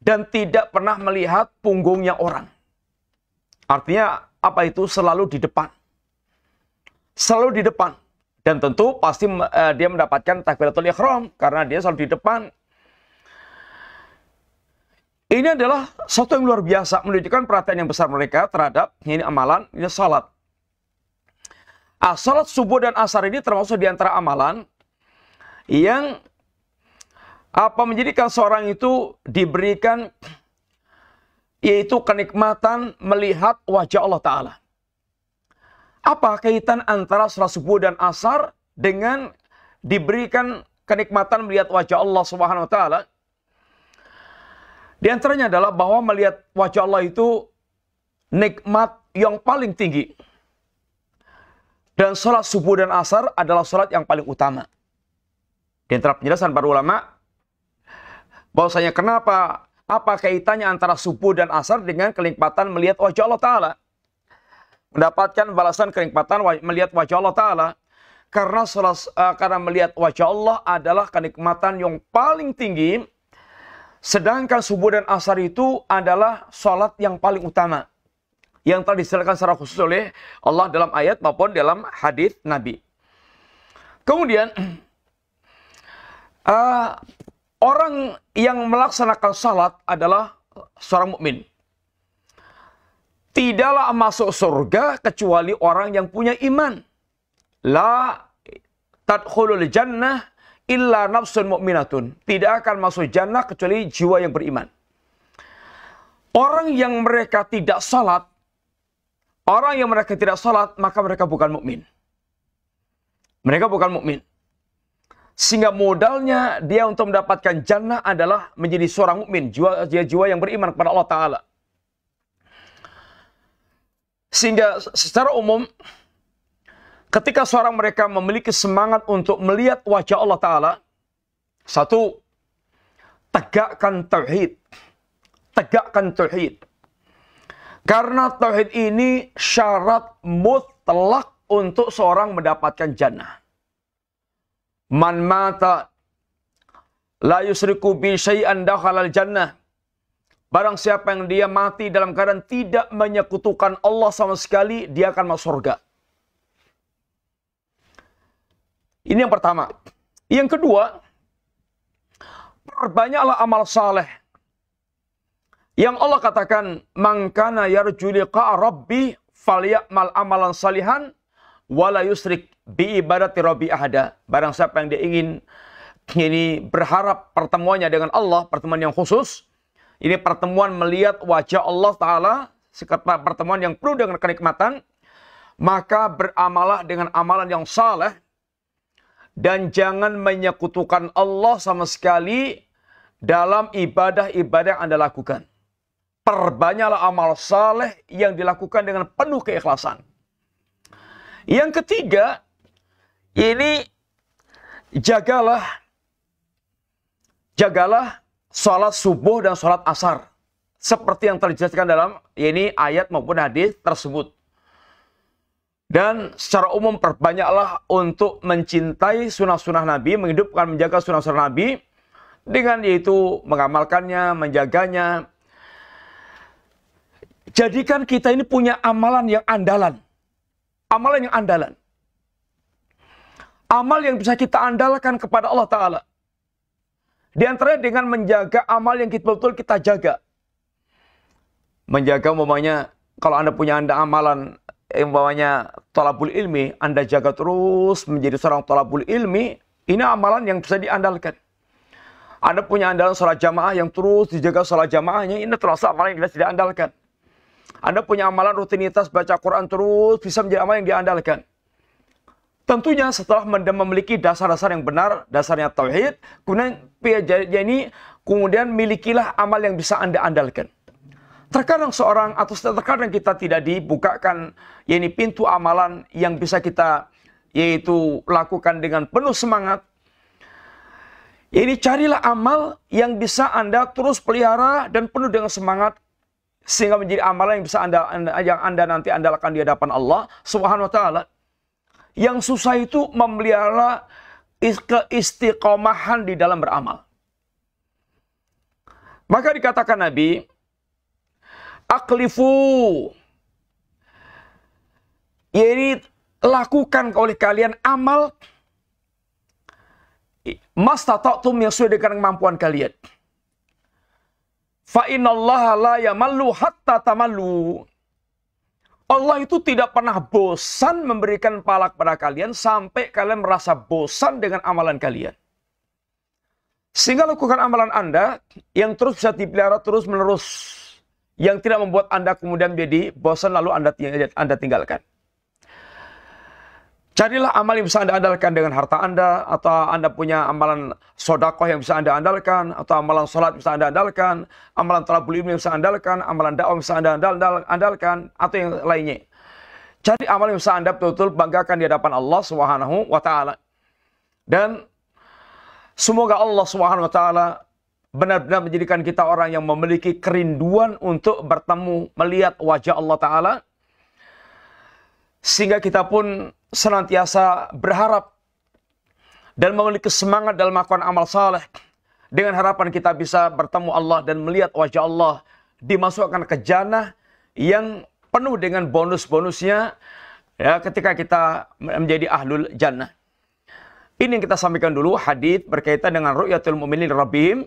dan tidak pernah melihat punggungnya orang. Artinya apa itu selalu di depan. Selalu di depan. Dan tentu pasti uh, dia mendapatkan takbiratul ikhram karena dia selalu di depan. Ini adalah sesuatu yang luar biasa menunjukkan perhatian yang besar mereka terhadap ini amalan ini salat. Ah, salat subuh dan asar ini termasuk di antara amalan yang apa menjadikan seorang itu diberikan yaitu kenikmatan melihat wajah Allah Ta'ala. Apa kaitan antara surah subuh dan asar dengan diberikan kenikmatan melihat wajah Allah Subhanahu wa taala? Di antaranya adalah bahwa melihat wajah Allah itu nikmat yang paling tinggi. Dan sholat subuh dan asar adalah sholat yang paling utama. Di antara penjelasan para ulama, bahwasanya kenapa apa kaitannya antara subuh dan asar dengan kelimpatan melihat wajah Allah Ta'ala? Mendapatkan balasan kelimpatan melihat wajah Allah Ta'ala. Karena, uh, karena melihat wajah Allah adalah kenikmatan yang paling tinggi. Sedangkan subuh dan asar itu adalah sholat yang paling utama. Yang telah diserahkan secara khusus oleh Allah dalam ayat maupun dalam hadis Nabi. Kemudian, uh, (clears throat) Orang yang melaksanakan salat adalah seorang mukmin. Tidaklah masuk surga kecuali orang yang punya iman. La tadkhulul jannah illa nafsun mu'minatun. Tidak akan masuk jannah kecuali jiwa yang beriman. Orang yang mereka tidak salat, orang yang mereka tidak salat, maka mereka bukan mukmin. Mereka bukan mukmin. Sehingga modalnya dia untuk mendapatkan jannah adalah menjadi seorang mukmin, jiwa, jiwa yang beriman kepada Allah Ta'ala. Sehingga secara umum, ketika seorang mereka memiliki semangat untuk melihat wajah Allah Ta'ala, satu, tegakkan tauhid. Tegakkan tauhid. Karena tauhid ini syarat mutlak untuk seorang mendapatkan jannah. Man mata la yusriku bi syai'an dakhala jannah. Barang siapa yang dia mati dalam keadaan tidak menyekutukan Allah sama sekali, dia akan masuk surga. Ini yang pertama. Yang kedua, perbanyaklah amal saleh. Yang Allah katakan, "Mangkana yarju liqa'a rabbi falyamal amalan salihan wala yusrik bi ibadati rabbi ahada. Barang siapa yang dia ingin ini berharap pertemuannya dengan Allah, pertemuan yang khusus. Ini pertemuan melihat wajah Allah Ta'ala, pertemuan yang penuh dengan kenikmatan. Maka beramalah dengan amalan yang saleh dan jangan menyekutukan Allah sama sekali dalam ibadah-ibadah yang Anda lakukan. Perbanyaklah amal saleh yang dilakukan dengan penuh keikhlasan yang ketiga, ini jagalah jagalah sholat subuh dan sholat asar seperti yang terjelaskan dalam ini ayat maupun hadis tersebut. Dan secara umum perbanyaklah untuk mencintai sunnah-sunnah Nabi, menghidupkan, menjaga sunnah-sunnah Nabi dengan yaitu mengamalkannya, menjaganya. Jadikan kita ini punya amalan yang andalan. Amalan yang andalan. Amal yang bisa kita andalkan kepada Allah Ta'ala. Di antaranya dengan menjaga amal yang kita betul kita jaga. Menjaga umpamanya kalau Anda punya Anda amalan eh, umpamanya tolabul ilmi, Anda jaga terus menjadi seorang tolabul ilmi, ini amalan yang bisa diandalkan. Anda punya andalan sholat jamaah yang terus dijaga sholat jamaahnya, ini terasa amalan yang bisa tidak diandalkan. Anda punya amalan rutinitas baca Quran terus bisa menjadi amal yang diandalkan. Tentunya setelah memiliki dasar-dasar yang benar, dasarnya tauhid, kemudian ini kemudian milikilah amal yang bisa Anda andalkan. Terkadang seorang atau terkadang kita tidak dibukakan yakni pintu amalan yang bisa kita yaitu lakukan dengan penuh semangat. Ini carilah amal yang bisa Anda terus pelihara dan penuh dengan semangat sehingga menjadi amalan yang bisa anda, yang anda nanti andalkan di hadapan Allah Subhanahu wa taala. Yang susah itu memelihara keistiqomahan di dalam beramal. Maka dikatakan Nabi, aklifu yaitu lakukan oleh kalian amal mas tataktum yang sesuai dengan kemampuan kalian. Fa innallaha la yamallu hatta tamallu. Allah itu tidak pernah bosan memberikan pahala kepada kalian sampai kalian merasa bosan dengan amalan kalian. Sehingga lakukan amalan Anda yang terus bisa dipelihara terus menerus. Yang tidak membuat Anda kemudian jadi bosan lalu Anda, anda tinggalkan. Carilah amal yang bisa Anda andalkan dengan harta Anda, atau Anda punya amalan sodakoh yang bisa Anda andalkan, atau amalan sholat bisa Anda andalkan, amalan talabul ilmi yang bisa Anda andalkan, amalan dakwah yang bisa Anda andalkan, atau yang lainnya. Cari amal yang bisa Anda betul-betul banggakan di hadapan Allah Subhanahu wa taala. Dan semoga Allah Subhanahu wa taala benar-benar menjadikan kita orang yang memiliki kerinduan untuk bertemu, melihat wajah Allah taala sehingga kita pun senantiasa berharap dan memiliki semangat dalam melakukan amal saleh dengan harapan kita bisa bertemu Allah dan melihat wajah Allah dimasukkan ke jannah yang penuh dengan bonus-bonusnya ya ketika kita menjadi ahlul jannah. Ini yang kita sampaikan dulu hadis berkaitan dengan ru'yatul mu'minin rabbihim.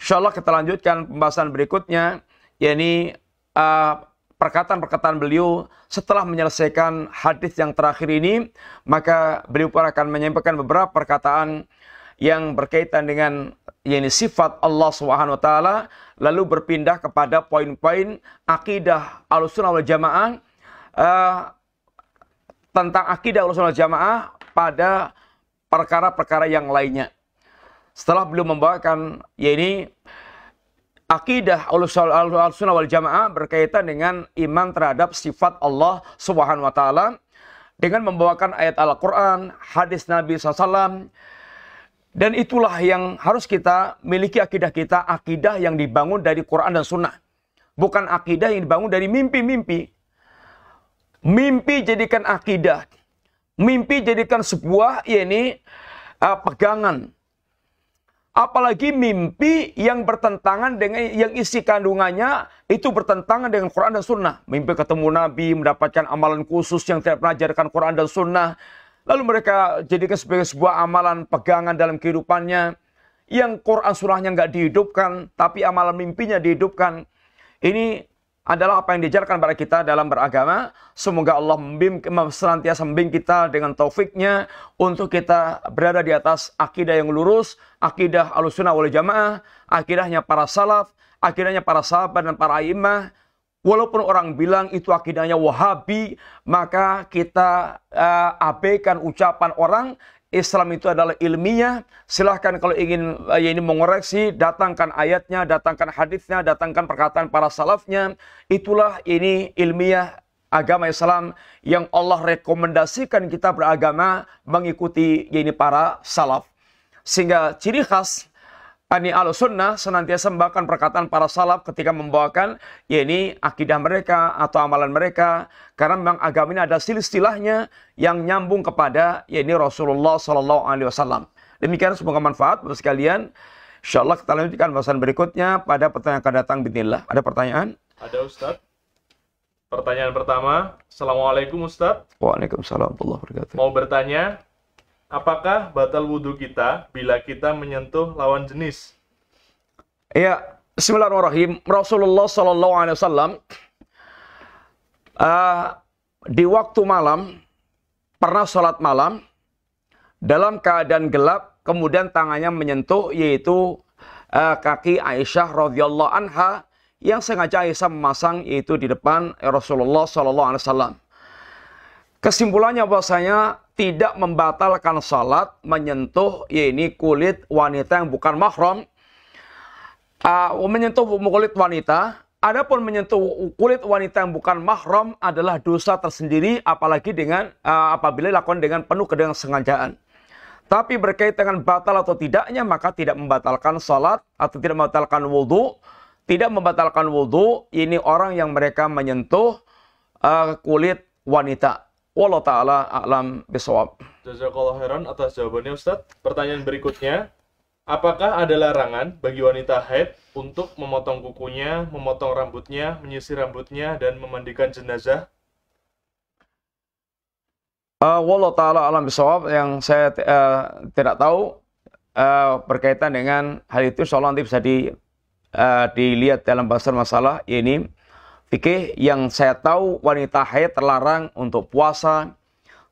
Insyaallah kita lanjutkan pembahasan berikutnya yakni uh, perkataan-perkataan beliau setelah menyelesaikan hadis yang terakhir ini, maka beliau pun akan menyampaikan beberapa perkataan yang berkaitan dengan yakni sifat Allah Subhanahu wa taala lalu berpindah kepada poin-poin akidah Ahlussunnah wal Jamaah uh, tentang akidah Ahlussunnah wal Jamaah pada perkara-perkara yang lainnya. Setelah beliau membawakan yakni akidah al-sunnah wal jamaah berkaitan dengan iman terhadap sifat Allah Subhanahu wa taala dengan membawakan ayat Al-Qur'an, hadis Nabi SAW dan itulah yang harus kita miliki akidah kita, akidah yang dibangun dari Quran dan Sunnah. Bukan akidah yang dibangun dari mimpi-mimpi. Mimpi jadikan akidah. Mimpi jadikan sebuah ya ini uh, pegangan apalagi mimpi yang bertentangan dengan yang isi kandungannya itu bertentangan dengan Quran dan Sunnah. Mimpi ketemu Nabi, mendapatkan amalan khusus yang tidak pelajarkan Quran dan Sunnah. Lalu mereka jadikan sebagai sebuah amalan pegangan dalam kehidupannya. Yang Quran Sunnahnya nggak dihidupkan, tapi amalan mimpinya dihidupkan. Ini adalah apa yang diajarkan kepada kita dalam beragama. Semoga Allah membim, senantiasa membimbing kita dengan taufiknya untuk kita berada di atas akidah yang lurus, akidah alusunah wal jamaah, akidahnya para salaf, akidahnya para sahabat dan para imah. Walaupun orang bilang itu akidahnya wahabi, maka kita uh, abaikan ucapan orang Islam itu adalah ilmiah. Silahkan kalau ingin eh, ya ini mengoreksi, datangkan ayatnya, datangkan hadisnya, datangkan perkataan para salafnya. Itulah ini ilmiah agama Islam yang Allah rekomendasikan kita beragama mengikuti ya ini para salaf. Sehingga ciri khas Ani al sunnah senantiasa membawakan perkataan para salaf ketika membawakan ini akidah mereka atau amalan mereka karena memang agama ini ada silsilahnya yang nyambung kepada ini Rasulullah Shallallahu Alaihi Wasallam. Demikian semoga manfaat buat sekalian. Insya Allah kita lanjutkan bahasan berikutnya pada pertanyaan akan datang binillah. Ada pertanyaan? Ada Ustaz. Pertanyaan pertama, Assalamualaikum Ustaz. Waalaikumsalam warahmatullahi wabarakatuh. Mau bertanya, apakah batal wudhu kita bila kita menyentuh lawan jenis? Ya, Bismillahirrahmanirrahim. Rasulullah Shallallahu Alaihi Wasallam uh, di waktu malam pernah sholat malam dalam keadaan gelap, kemudian tangannya menyentuh yaitu uh, kaki Aisyah radhiyallahu anha yang sengaja Aisyah memasang yaitu di depan Rasulullah Shallallahu Alaihi Wasallam. Kesimpulannya bahwasanya tidak membatalkan salat menyentuh yaitu kulit wanita yang bukan mahram. Uh, menyentuh kulit wanita, adapun menyentuh kulit wanita yang bukan mahram adalah dosa tersendiri apalagi dengan uh, apabila dilakukan dengan penuh dengan sengajaan. Tapi berkaitan dengan batal atau tidaknya maka tidak membatalkan salat atau tidak membatalkan wudhu. Tidak membatalkan wudhu ini orang yang mereka menyentuh uh, kulit wanita. Wallah ta'ala a'lam bisawab. Jazakallah heran atas jawabannya Ustaz. Pertanyaan berikutnya, apakah ada larangan bagi wanita haid untuk memotong kukunya, memotong rambutnya, menyisir rambutnya, dan memandikan jenazah? Uh, ah, Wallah ta'ala alam bisawab yang saya uh, tidak tahu uh, berkaitan dengan hal itu insya nanti bisa di, uh, dilihat dalam bahasa masalah ini Fikih yang saya tahu wanita haid terlarang untuk puasa,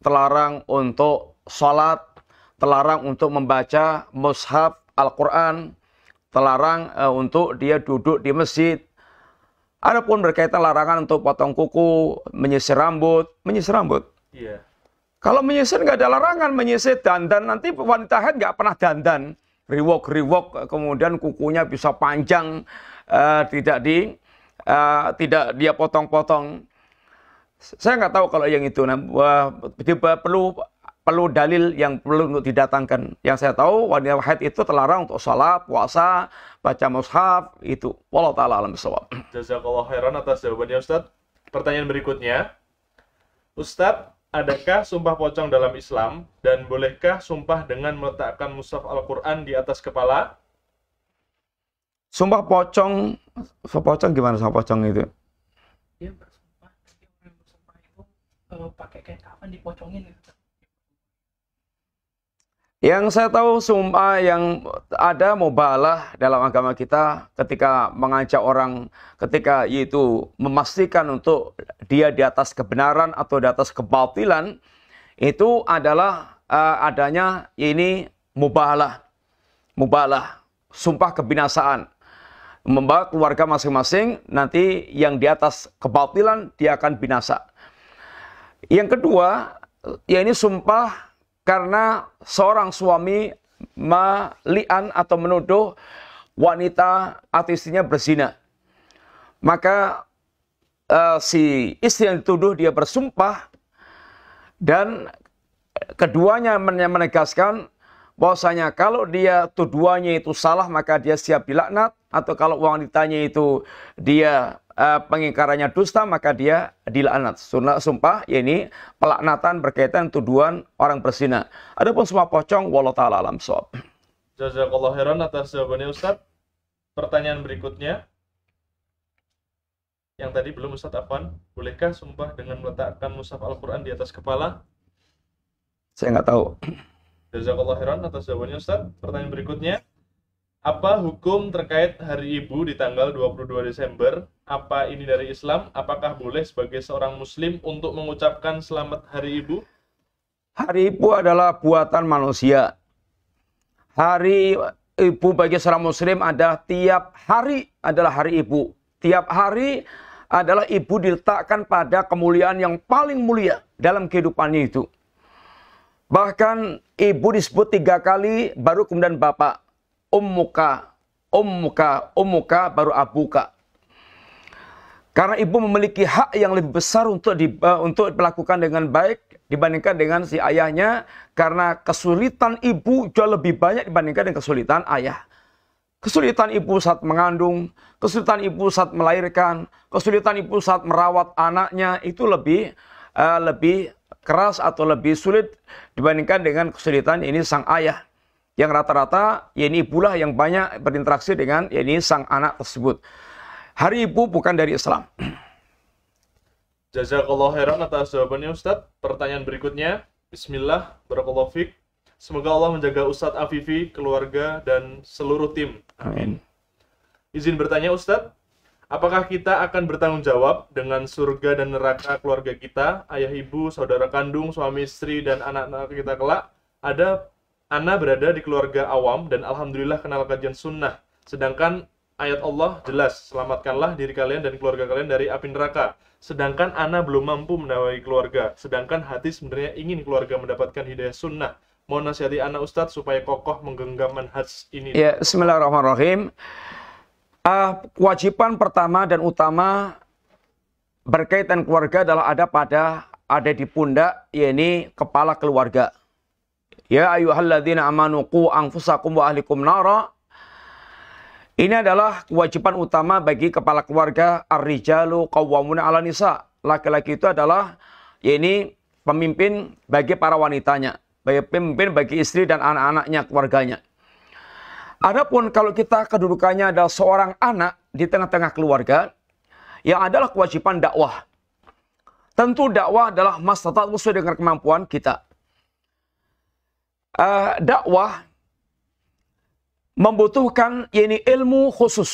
terlarang untuk sholat, terlarang untuk membaca mushaf Al-Quran, terlarang uh, untuk dia duduk di masjid. Adapun berkaitan larangan untuk potong kuku, menyisir rambut, menyisir rambut. Yeah. Kalau menyisir nggak ada larangan, menyisir dandan nanti wanita haid nggak pernah dandan, riwok riwok kemudian kukunya bisa panjang, uh, tidak di uh, tidak dia potong-potong. Saya nggak tahu kalau yang itu. Nah, uh, perlu perlu dalil yang perlu untuk didatangkan. Yang saya tahu wanita haid itu terlarang untuk sholat, puasa, baca mushaf itu. Wallahu taala alam bisawab. Jazakallah khairan atas jawabannya Ustaz. Pertanyaan berikutnya. Ustaz, adakah sumpah pocong dalam Islam dan bolehkah sumpah dengan meletakkan mushaf Al-Qur'an di atas kepala? Sumpah pocong, pocong gimana sama pocong itu? Dia bersumpah, itu eh, pakai kain kapan dipocongin gitu. Yang saya tahu sumpah yang ada mubalah dalam agama kita ketika mengajak orang ketika yaitu memastikan untuk dia di atas kebenaran atau di atas kebatilan itu adalah uh, adanya ini mubalah. Mubalah, sumpah kebinasaan membawa keluarga masing-masing, nanti yang di atas kebatilan dia akan binasa. Yang kedua, ya ini sumpah karena seorang suami melian atau menuduh wanita artisnya berzina. Maka uh, si istri yang dituduh dia bersumpah dan keduanya menegaskan bahwasanya kalau dia tuduhannya itu salah maka dia siap dilaknat atau kalau uang ditanya itu dia uh, pengingkarannya dusta maka dia dilaknat. Sunnah sumpah ya ini pelaknatan berkaitan tuduhan orang bersina. Adapun semua pocong wallah taala alam sob. Jazakallah khairan atas jawabannya Ustaz. Pertanyaan berikutnya yang tadi belum Ustaz Afwan, bolehkah sumpah dengan meletakkan mushaf Al-Qur'an di atas kepala? Saya nggak tahu. Jazakallah khairan atas jawabannya Ustaz. Pertanyaan berikutnya, apa hukum terkait Hari Ibu di tanggal 22 Desember? Apa ini dari Islam? Apakah boleh sebagai seorang muslim untuk mengucapkan selamat Hari Ibu? Hari Ibu adalah buatan manusia. Hari Ibu bagi seorang muslim adalah tiap hari adalah Hari Ibu. Tiap hari adalah ibu diletakkan pada kemuliaan yang paling mulia dalam kehidupannya itu. Bahkan ibu disebut tiga kali, baru kemudian bapak ummuka, ummuka, ummuka, baru abuka. Karena ibu memiliki hak yang lebih besar untuk di, uh, untuk melakukan dengan baik dibandingkan dengan si ayahnya karena kesulitan ibu jauh lebih banyak dibandingkan dengan kesulitan ayah. Kesulitan ibu saat mengandung, kesulitan ibu saat melahirkan, kesulitan ibu saat merawat anaknya itu lebih uh, lebih keras atau lebih sulit dibandingkan dengan kesulitan ini sang ayah yang rata-rata ya ini ibulah yang banyak berinteraksi dengan ya ini sang anak tersebut. Hari ibu bukan dari Islam. (clears throat) Jazakallah khairan atas jawabannya Ustadz. Pertanyaan berikutnya, Bismillah, Barakallahu Fik. Semoga Allah menjaga Ustadz Afifi, keluarga, dan seluruh tim. Amin. Izin bertanya Ustadz, apakah kita akan bertanggung jawab dengan surga dan neraka keluarga kita, ayah ibu, saudara kandung, suami istri, dan anak-anak kita kelak? Ada Ana berada di keluarga awam dan alhamdulillah kenal kajian sunnah. Sedangkan ayat Allah jelas, selamatkanlah diri kalian dan keluarga kalian dari api neraka. Sedangkan Ana belum mampu menawari keluarga. Sedangkan hati sebenarnya ingin keluarga mendapatkan hidayah sunnah. Mohon nasihati Ana Ustadz supaya kokoh menggenggam manhaj ini. Ya, Bismillahirrahmanirrahim. Uh, kewajiban pertama dan utama berkaitan keluarga adalah ada pada ada di pundak, yakni kepala keluarga. Ya ayuhalladzina amanu ku anfusakum wa ahlikum nara. Ini adalah kewajiban utama bagi kepala keluarga ar-rijalu qawwamuna 'ala nisa. Laki-laki itu adalah ini pemimpin bagi para wanitanya, bagi pemimpin bagi istri dan anak-anaknya, keluarganya. Adapun kalau kita kedudukannya adalah seorang anak di tengah-tengah keluarga, yang adalah kewajiban dakwah. Tentu dakwah adalah masalah sesuai dengan kemampuan kita uh, dakwah membutuhkan yakni ilmu khusus.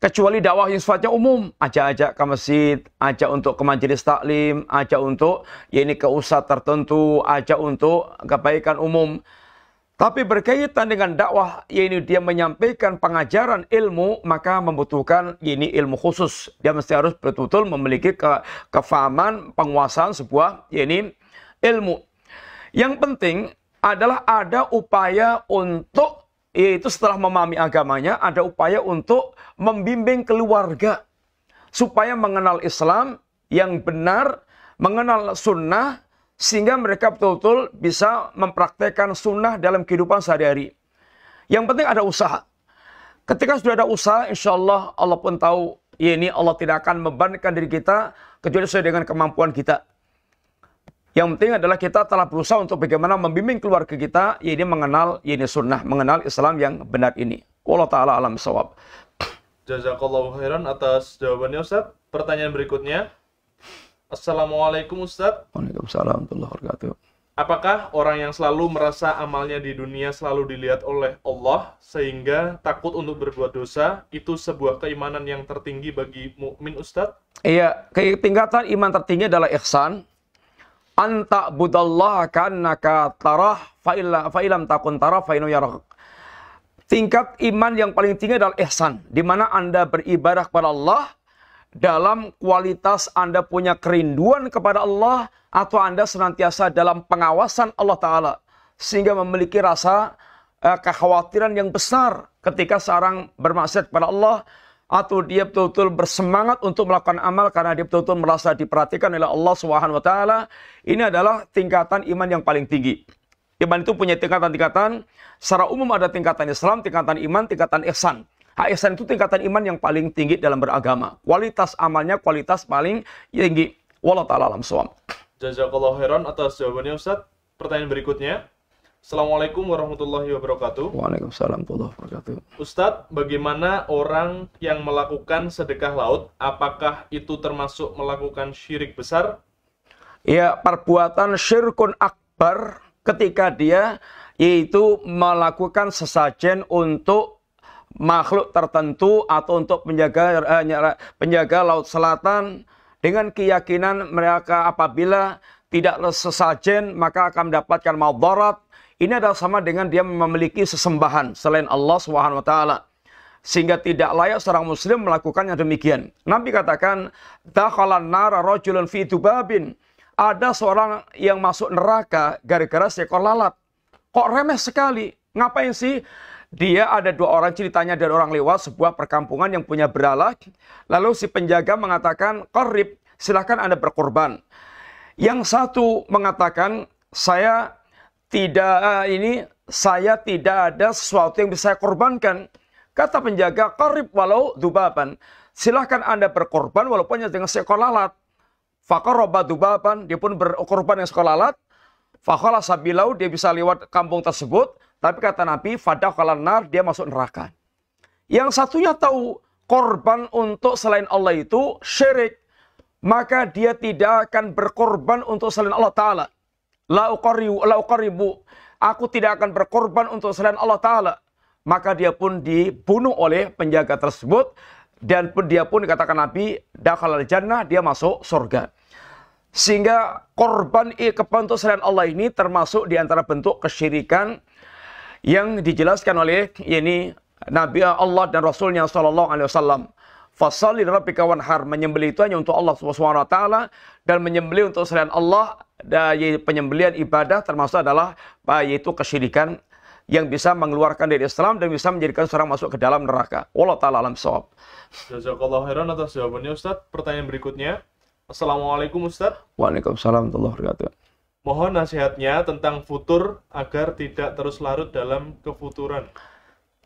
Kecuali dakwah yang sifatnya umum, ajak-ajak ke masjid, ajak untuk ke majelis taklim, ajak untuk yakni ke usaha tertentu, ajak untuk kebaikan umum. Tapi berkaitan dengan dakwah, yaitu dia menyampaikan pengajaran ilmu, maka membutuhkan ini ilmu khusus. Dia mesti harus betul-betul memiliki ke, kefahaman, penguasaan sebuah ini ilmu. Yang penting adalah ada upaya untuk yaitu setelah memahami agamanya ada upaya untuk membimbing keluarga supaya mengenal Islam yang benar, mengenal sunnah sehingga mereka betul-betul bisa mempraktekkan sunnah dalam kehidupan sehari-hari. Yang penting ada usaha. Ketika sudah ada usaha, insya Allah Allah pun tahu ya ini Allah tidak akan membandingkan diri kita kecuali sesuai dengan kemampuan kita. Yang penting adalah kita telah berusaha untuk bagaimana membimbing keluarga kita, yaitu mengenal yaitu sunnah, mengenal Islam yang benar ini. Wallah ta'ala alam sawab. Jazakallahu khairan atas jawabannya Ustaz. Pertanyaan berikutnya. Assalamualaikum Ustaz. Waalaikumsalam warahmatullahi wabarakatuh. Apakah orang yang selalu merasa amalnya di dunia selalu dilihat oleh Allah sehingga takut untuk berbuat dosa itu sebuah keimanan yang tertinggi bagi mukmin Ustadz? Iya, tingkatan iman tertinggi adalah ihsan, anta budallah katarah tarah fa'ilam fa takun tarah fa'inu Tingkat iman yang paling tinggi adalah ihsan. Di mana Anda beribadah kepada Allah dalam kualitas Anda punya kerinduan kepada Allah atau Anda senantiasa dalam pengawasan Allah Ta'ala. Sehingga memiliki rasa eh, kekhawatiran yang besar ketika seorang bermaksud kepada Allah atau dia betul-betul bersemangat untuk melakukan amal karena dia betul-betul merasa diperhatikan oleh Allah Subhanahu wa taala, ini adalah tingkatan iman yang paling tinggi. Iman itu punya tingkatan-tingkatan. Secara umum ada tingkatan Islam, tingkatan iman, tingkatan ihsan. Ha, ihsan itu tingkatan iman yang paling tinggi dalam beragama. Kualitas amalnya kualitas paling tinggi. Wallahu ta'ala alam suam. Jazakallah khairan atas jawabannya Ustaz. Pertanyaan berikutnya, Assalamualaikum warahmatullahi wabarakatuh. Waalaikumsalam warahmatullahi wabarakatuh. Ustadz, bagaimana orang yang melakukan sedekah laut, apakah itu termasuk melakukan syirik besar? Ya, perbuatan syirkun akbar ketika dia yaitu melakukan sesajen untuk makhluk tertentu atau untuk penjaga eh, penjaga laut selatan dengan keyakinan mereka apabila tidak sesajen maka akan mendapatkan maudarat ini adalah sama dengan dia memiliki sesembahan selain Allah Subhanahu wa taala. Sehingga tidak layak seorang muslim melakukan yang demikian. Nabi katakan, "Dakhalan nara rajulun fi dubabin." Ada seorang yang masuk neraka gara-gara seekor lalat. Kok remeh sekali? Ngapain sih? Dia ada dua orang ceritanya dari orang lewat sebuah perkampungan yang punya berhala. Lalu si penjaga mengatakan, "Qarib, silahkan Anda berkorban." Yang satu mengatakan, "Saya tidak eh, ini saya tidak ada sesuatu yang bisa saya korbankan. Kata penjaga, karib walau dubaban. Silahkan Anda berkorban walaupun hanya dengan seekor lalat. Fakoroba dubaban, dia pun berkorban dengan seekor lalat. fakor sabilau, dia bisa lewat kampung tersebut. Tapi kata Nabi, fadah nar, dia masuk neraka. Yang satunya tahu korban untuk selain Allah itu syirik. Maka dia tidak akan berkorban untuk selain Allah Ta'ala la Aku tidak akan berkorban untuk selain Allah Ta'ala. Maka dia pun dibunuh oleh penjaga tersebut. Dan pun dia pun dikatakan Nabi, dakhal jannah, dia masuk surga. Sehingga korban ikban untuk selain Allah ini termasuk di antara bentuk kesyirikan yang dijelaskan oleh ini Nabi Allah dan Rasulnya Shallallahu Alaihi Wasallam. Fasali Rabbi kawan har menyembelih itu hanya untuk Allah Subhanahu Wa Taala dan menyembelih untuk selain Allah penyembelian ibadah termasuk adalah yaitu kesyirikan yang bisa mengeluarkan dari Islam dan bisa menjadikan seorang masuk ke dalam neraka. Allah ta'ala alam sawab. Jazakallah khairan atas jawabannya Ustaz. Pertanyaan berikutnya. Assalamualaikum Ustaz. Waalaikumsalam warahmatullahi wabarakatuh. Mohon nasihatnya tentang futur agar tidak terus larut dalam kefuturan.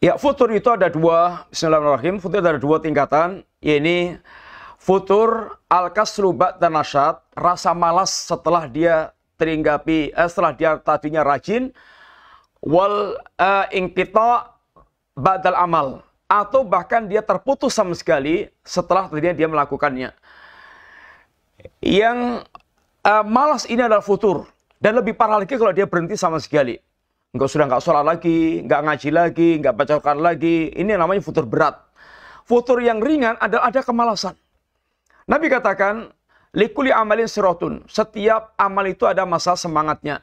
Ya, futur itu ada dua, bismillahirrahmanirrahim, futur ada dua tingkatan, yaitu Futur al kasru ba'da nasyat, rasa malas setelah dia teringgapi, eh, setelah dia tadinya rajin. Wal uh, eh, ingkita badal amal. Atau bahkan dia terputus sama sekali setelah tadinya dia melakukannya. Yang uh, malas ini adalah futur. Dan lebih parah lagi kalau dia berhenti sama sekali. Enggak sudah enggak sholat lagi, enggak ngaji lagi, enggak baca Quran lagi. Ini namanya futur berat. Futur yang ringan adalah ada kemalasan. Nabi katakan, likuli amalin sirotun. Setiap amal itu ada masa semangatnya.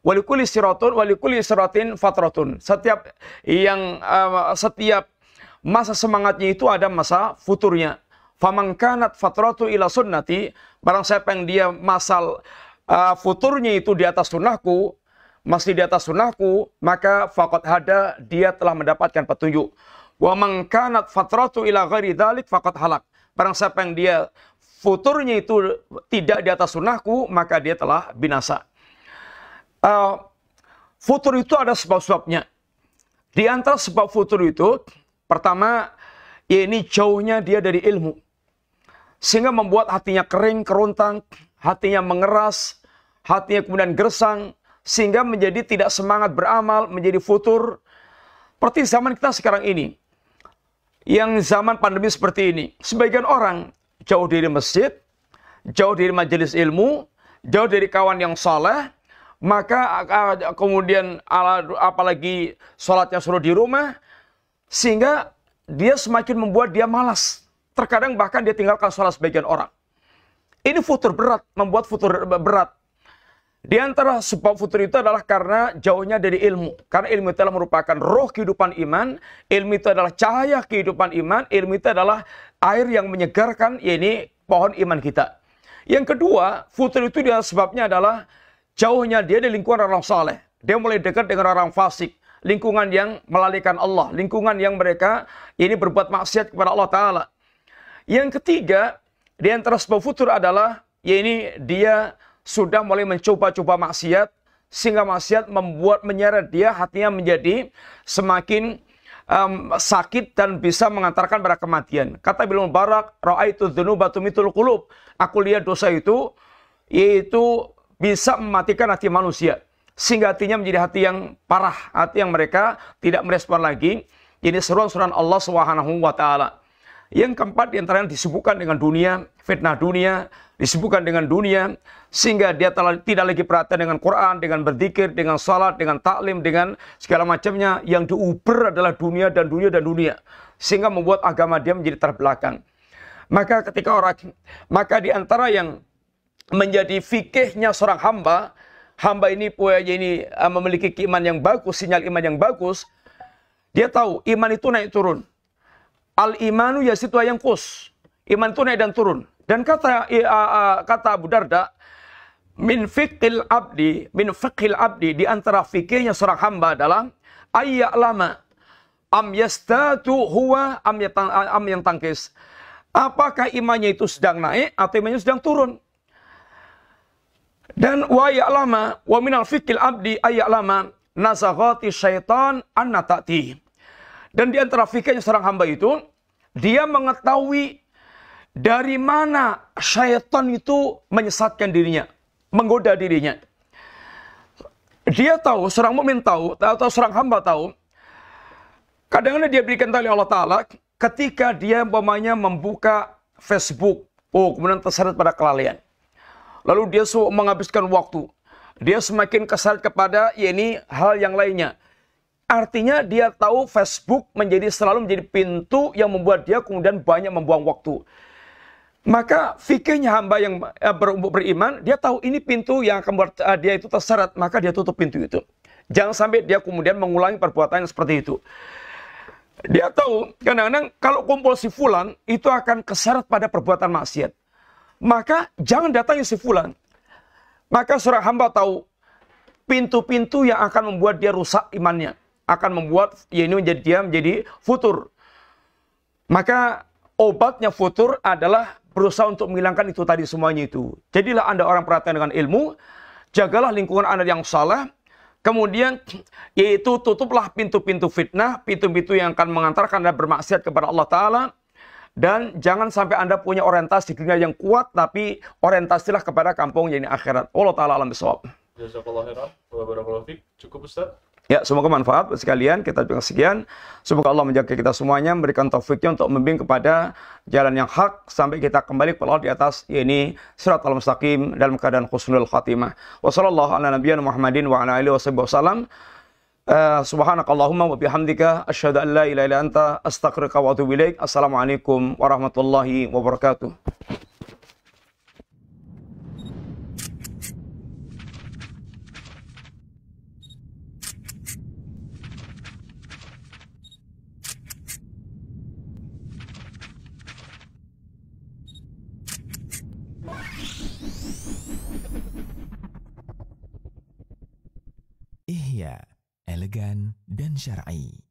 Walikuli sirotun, walikuli sirotin fatrotun. Setiap yang uh, setiap masa semangatnya itu ada masa futurnya. Famangkanat fatrotu ila sunnati. Barang siapa yang dia masal uh, futurnya itu di atas sunnahku, masih di atas sunnahku, maka fakot hada dia telah mendapatkan petunjuk. Wa mangkanat fatratu ila ghairi dalik fakot halak. Barang siapa yang dia futurnya itu tidak di atas sunnahku, maka dia telah binasa. Uh, futur itu ada sebab-sebabnya. Di antara sebab futur itu, pertama, ya ini jauhnya dia dari ilmu. Sehingga membuat hatinya kering, keruntang, hatinya mengeras, hatinya kemudian gersang, sehingga menjadi tidak semangat beramal, menjadi futur. Seperti zaman kita sekarang ini yang zaman pandemi seperti ini. Sebagian orang jauh dari masjid, jauh dari majelis ilmu, jauh dari kawan yang saleh, maka ah, kemudian apalagi sholatnya suruh di rumah, sehingga dia semakin membuat dia malas. Terkadang bahkan dia tinggalkan sholat sebagian orang. Ini futur berat, membuat futur berat di antara sebab futur itu adalah karena jauhnya dari ilmu. Karena ilmu itu adalah merupakan roh kehidupan iman, ilmu itu adalah cahaya kehidupan iman, ilmu itu adalah air yang menyegarkan, yaitu pohon iman kita. Yang kedua, futur itu dia sebabnya adalah jauhnya dia di lingkungan orang saleh. Dia mulai dekat dengan orang fasik, lingkungan yang melalikan Allah, lingkungan yang mereka ini berbuat maksiat kepada Allah Ta'ala. Yang ketiga, di antara sebab futur adalah, yaitu dia sudah mulai mencoba-coba maksiat sehingga maksiat membuat menyeret dia hatinya menjadi semakin um, sakit dan bisa mengantarkan pada kematian. Kata Ibnu itu "Ra'aitu dzunuba tumitul qulub." Aku lihat dosa itu yaitu bisa mematikan hati manusia sehingga hatinya menjadi hati yang parah, hati yang mereka tidak merespon lagi. Ini seruan-seruan Allah Subhanahu wa taala. Yang keempat yang disebutkan dengan dunia, fitnah dunia, disebutkan dengan dunia, sehingga dia telah, tidak lagi perhatian dengan Quran, dengan berzikir, dengan salat, dengan taklim, dengan segala macamnya. Yang diuber adalah dunia dan dunia dan dunia. Sehingga membuat agama dia menjadi terbelakang. Maka ketika orang, maka di antara yang menjadi fikihnya seorang hamba, hamba ini punya ini eh, memiliki iman yang bagus, sinyal iman yang bagus, dia tahu iman itu naik turun. Al imanu ya situ yang kus. Iman itu naik dan turun. Dan kata kata Abu Darda, min fiqil abdi, min fiqil abdi di antara fikihnya seorang hamba adalah ayya lama am yastatu huwa am, yatang, am yang tangkis. Apakah imannya itu sedang naik atau imannya sedang turun? Dan wa ya'lama wa minal fikil abdi lama nasaghati syaitan anna ta'ti. Dan di antara fikirnya seorang hamba itu, dia mengetahui dari mana syaitan itu menyesatkan dirinya, menggoda dirinya. Dia tahu, seorang mukmin tahu, atau seorang hamba tahu, kadang-kadang dia berikan tali Allah Ta'ala, ketika dia umpamanya membuka Facebook, oh kemudian terseret pada kelalaian. Lalu dia menghabiskan waktu, dia semakin kesal kepada ya ini hal yang lainnya. Artinya dia tahu Facebook menjadi selalu menjadi pintu yang membuat dia kemudian banyak membuang waktu. Maka fikirnya hamba yang eh, berumur beriman, dia tahu ini pintu yang akan membuat eh, dia itu terseret, maka dia tutup pintu itu. Jangan sampai dia kemudian mengulangi perbuatan yang seperti itu. Dia tahu kadang-kadang kalau kumpul si fulan itu akan keseret pada perbuatan maksiat. Maka jangan datangi si fulan. Maka seorang hamba tahu pintu-pintu yang akan membuat dia rusak imannya akan membuat ya ini menjadi dia menjadi futur. Maka obatnya futur adalah berusaha untuk menghilangkan itu tadi semuanya itu. Jadilah Anda orang perhatian dengan ilmu, jagalah lingkungan Anda yang salah, kemudian (clears throat) yaitu tutuplah pintu-pintu fitnah, pintu-pintu yang akan mengantarkan Anda bermaksiat kepada Allah Ta'ala, dan jangan sampai Anda punya orientasi dunia yang kuat, tapi orientasilah kepada kampung yang akhirat. Allah Ta'ala alam bisawab. Jazakallah khairan. Cukup Ustaz. Ya, semoga manfaat sekalian. Kita juga sekian. Semoga Allah menjaga kita semuanya, memberikan taufiknya untuk membimbing kepada jalan yang hak sampai kita kembali kepada Allah di atas yaitu surat al-mustaqim dalam keadaan khusnul khatimah. Wassalamualaikum warahmatullahi wabarakatuh. Eh, subhanakallahumma wa bihamdika asyhadu an la ilaha illa anta astaghfiruka wa atubu ilaik. Assalamualaikum warahmatullahi wabarakatuh. شرعي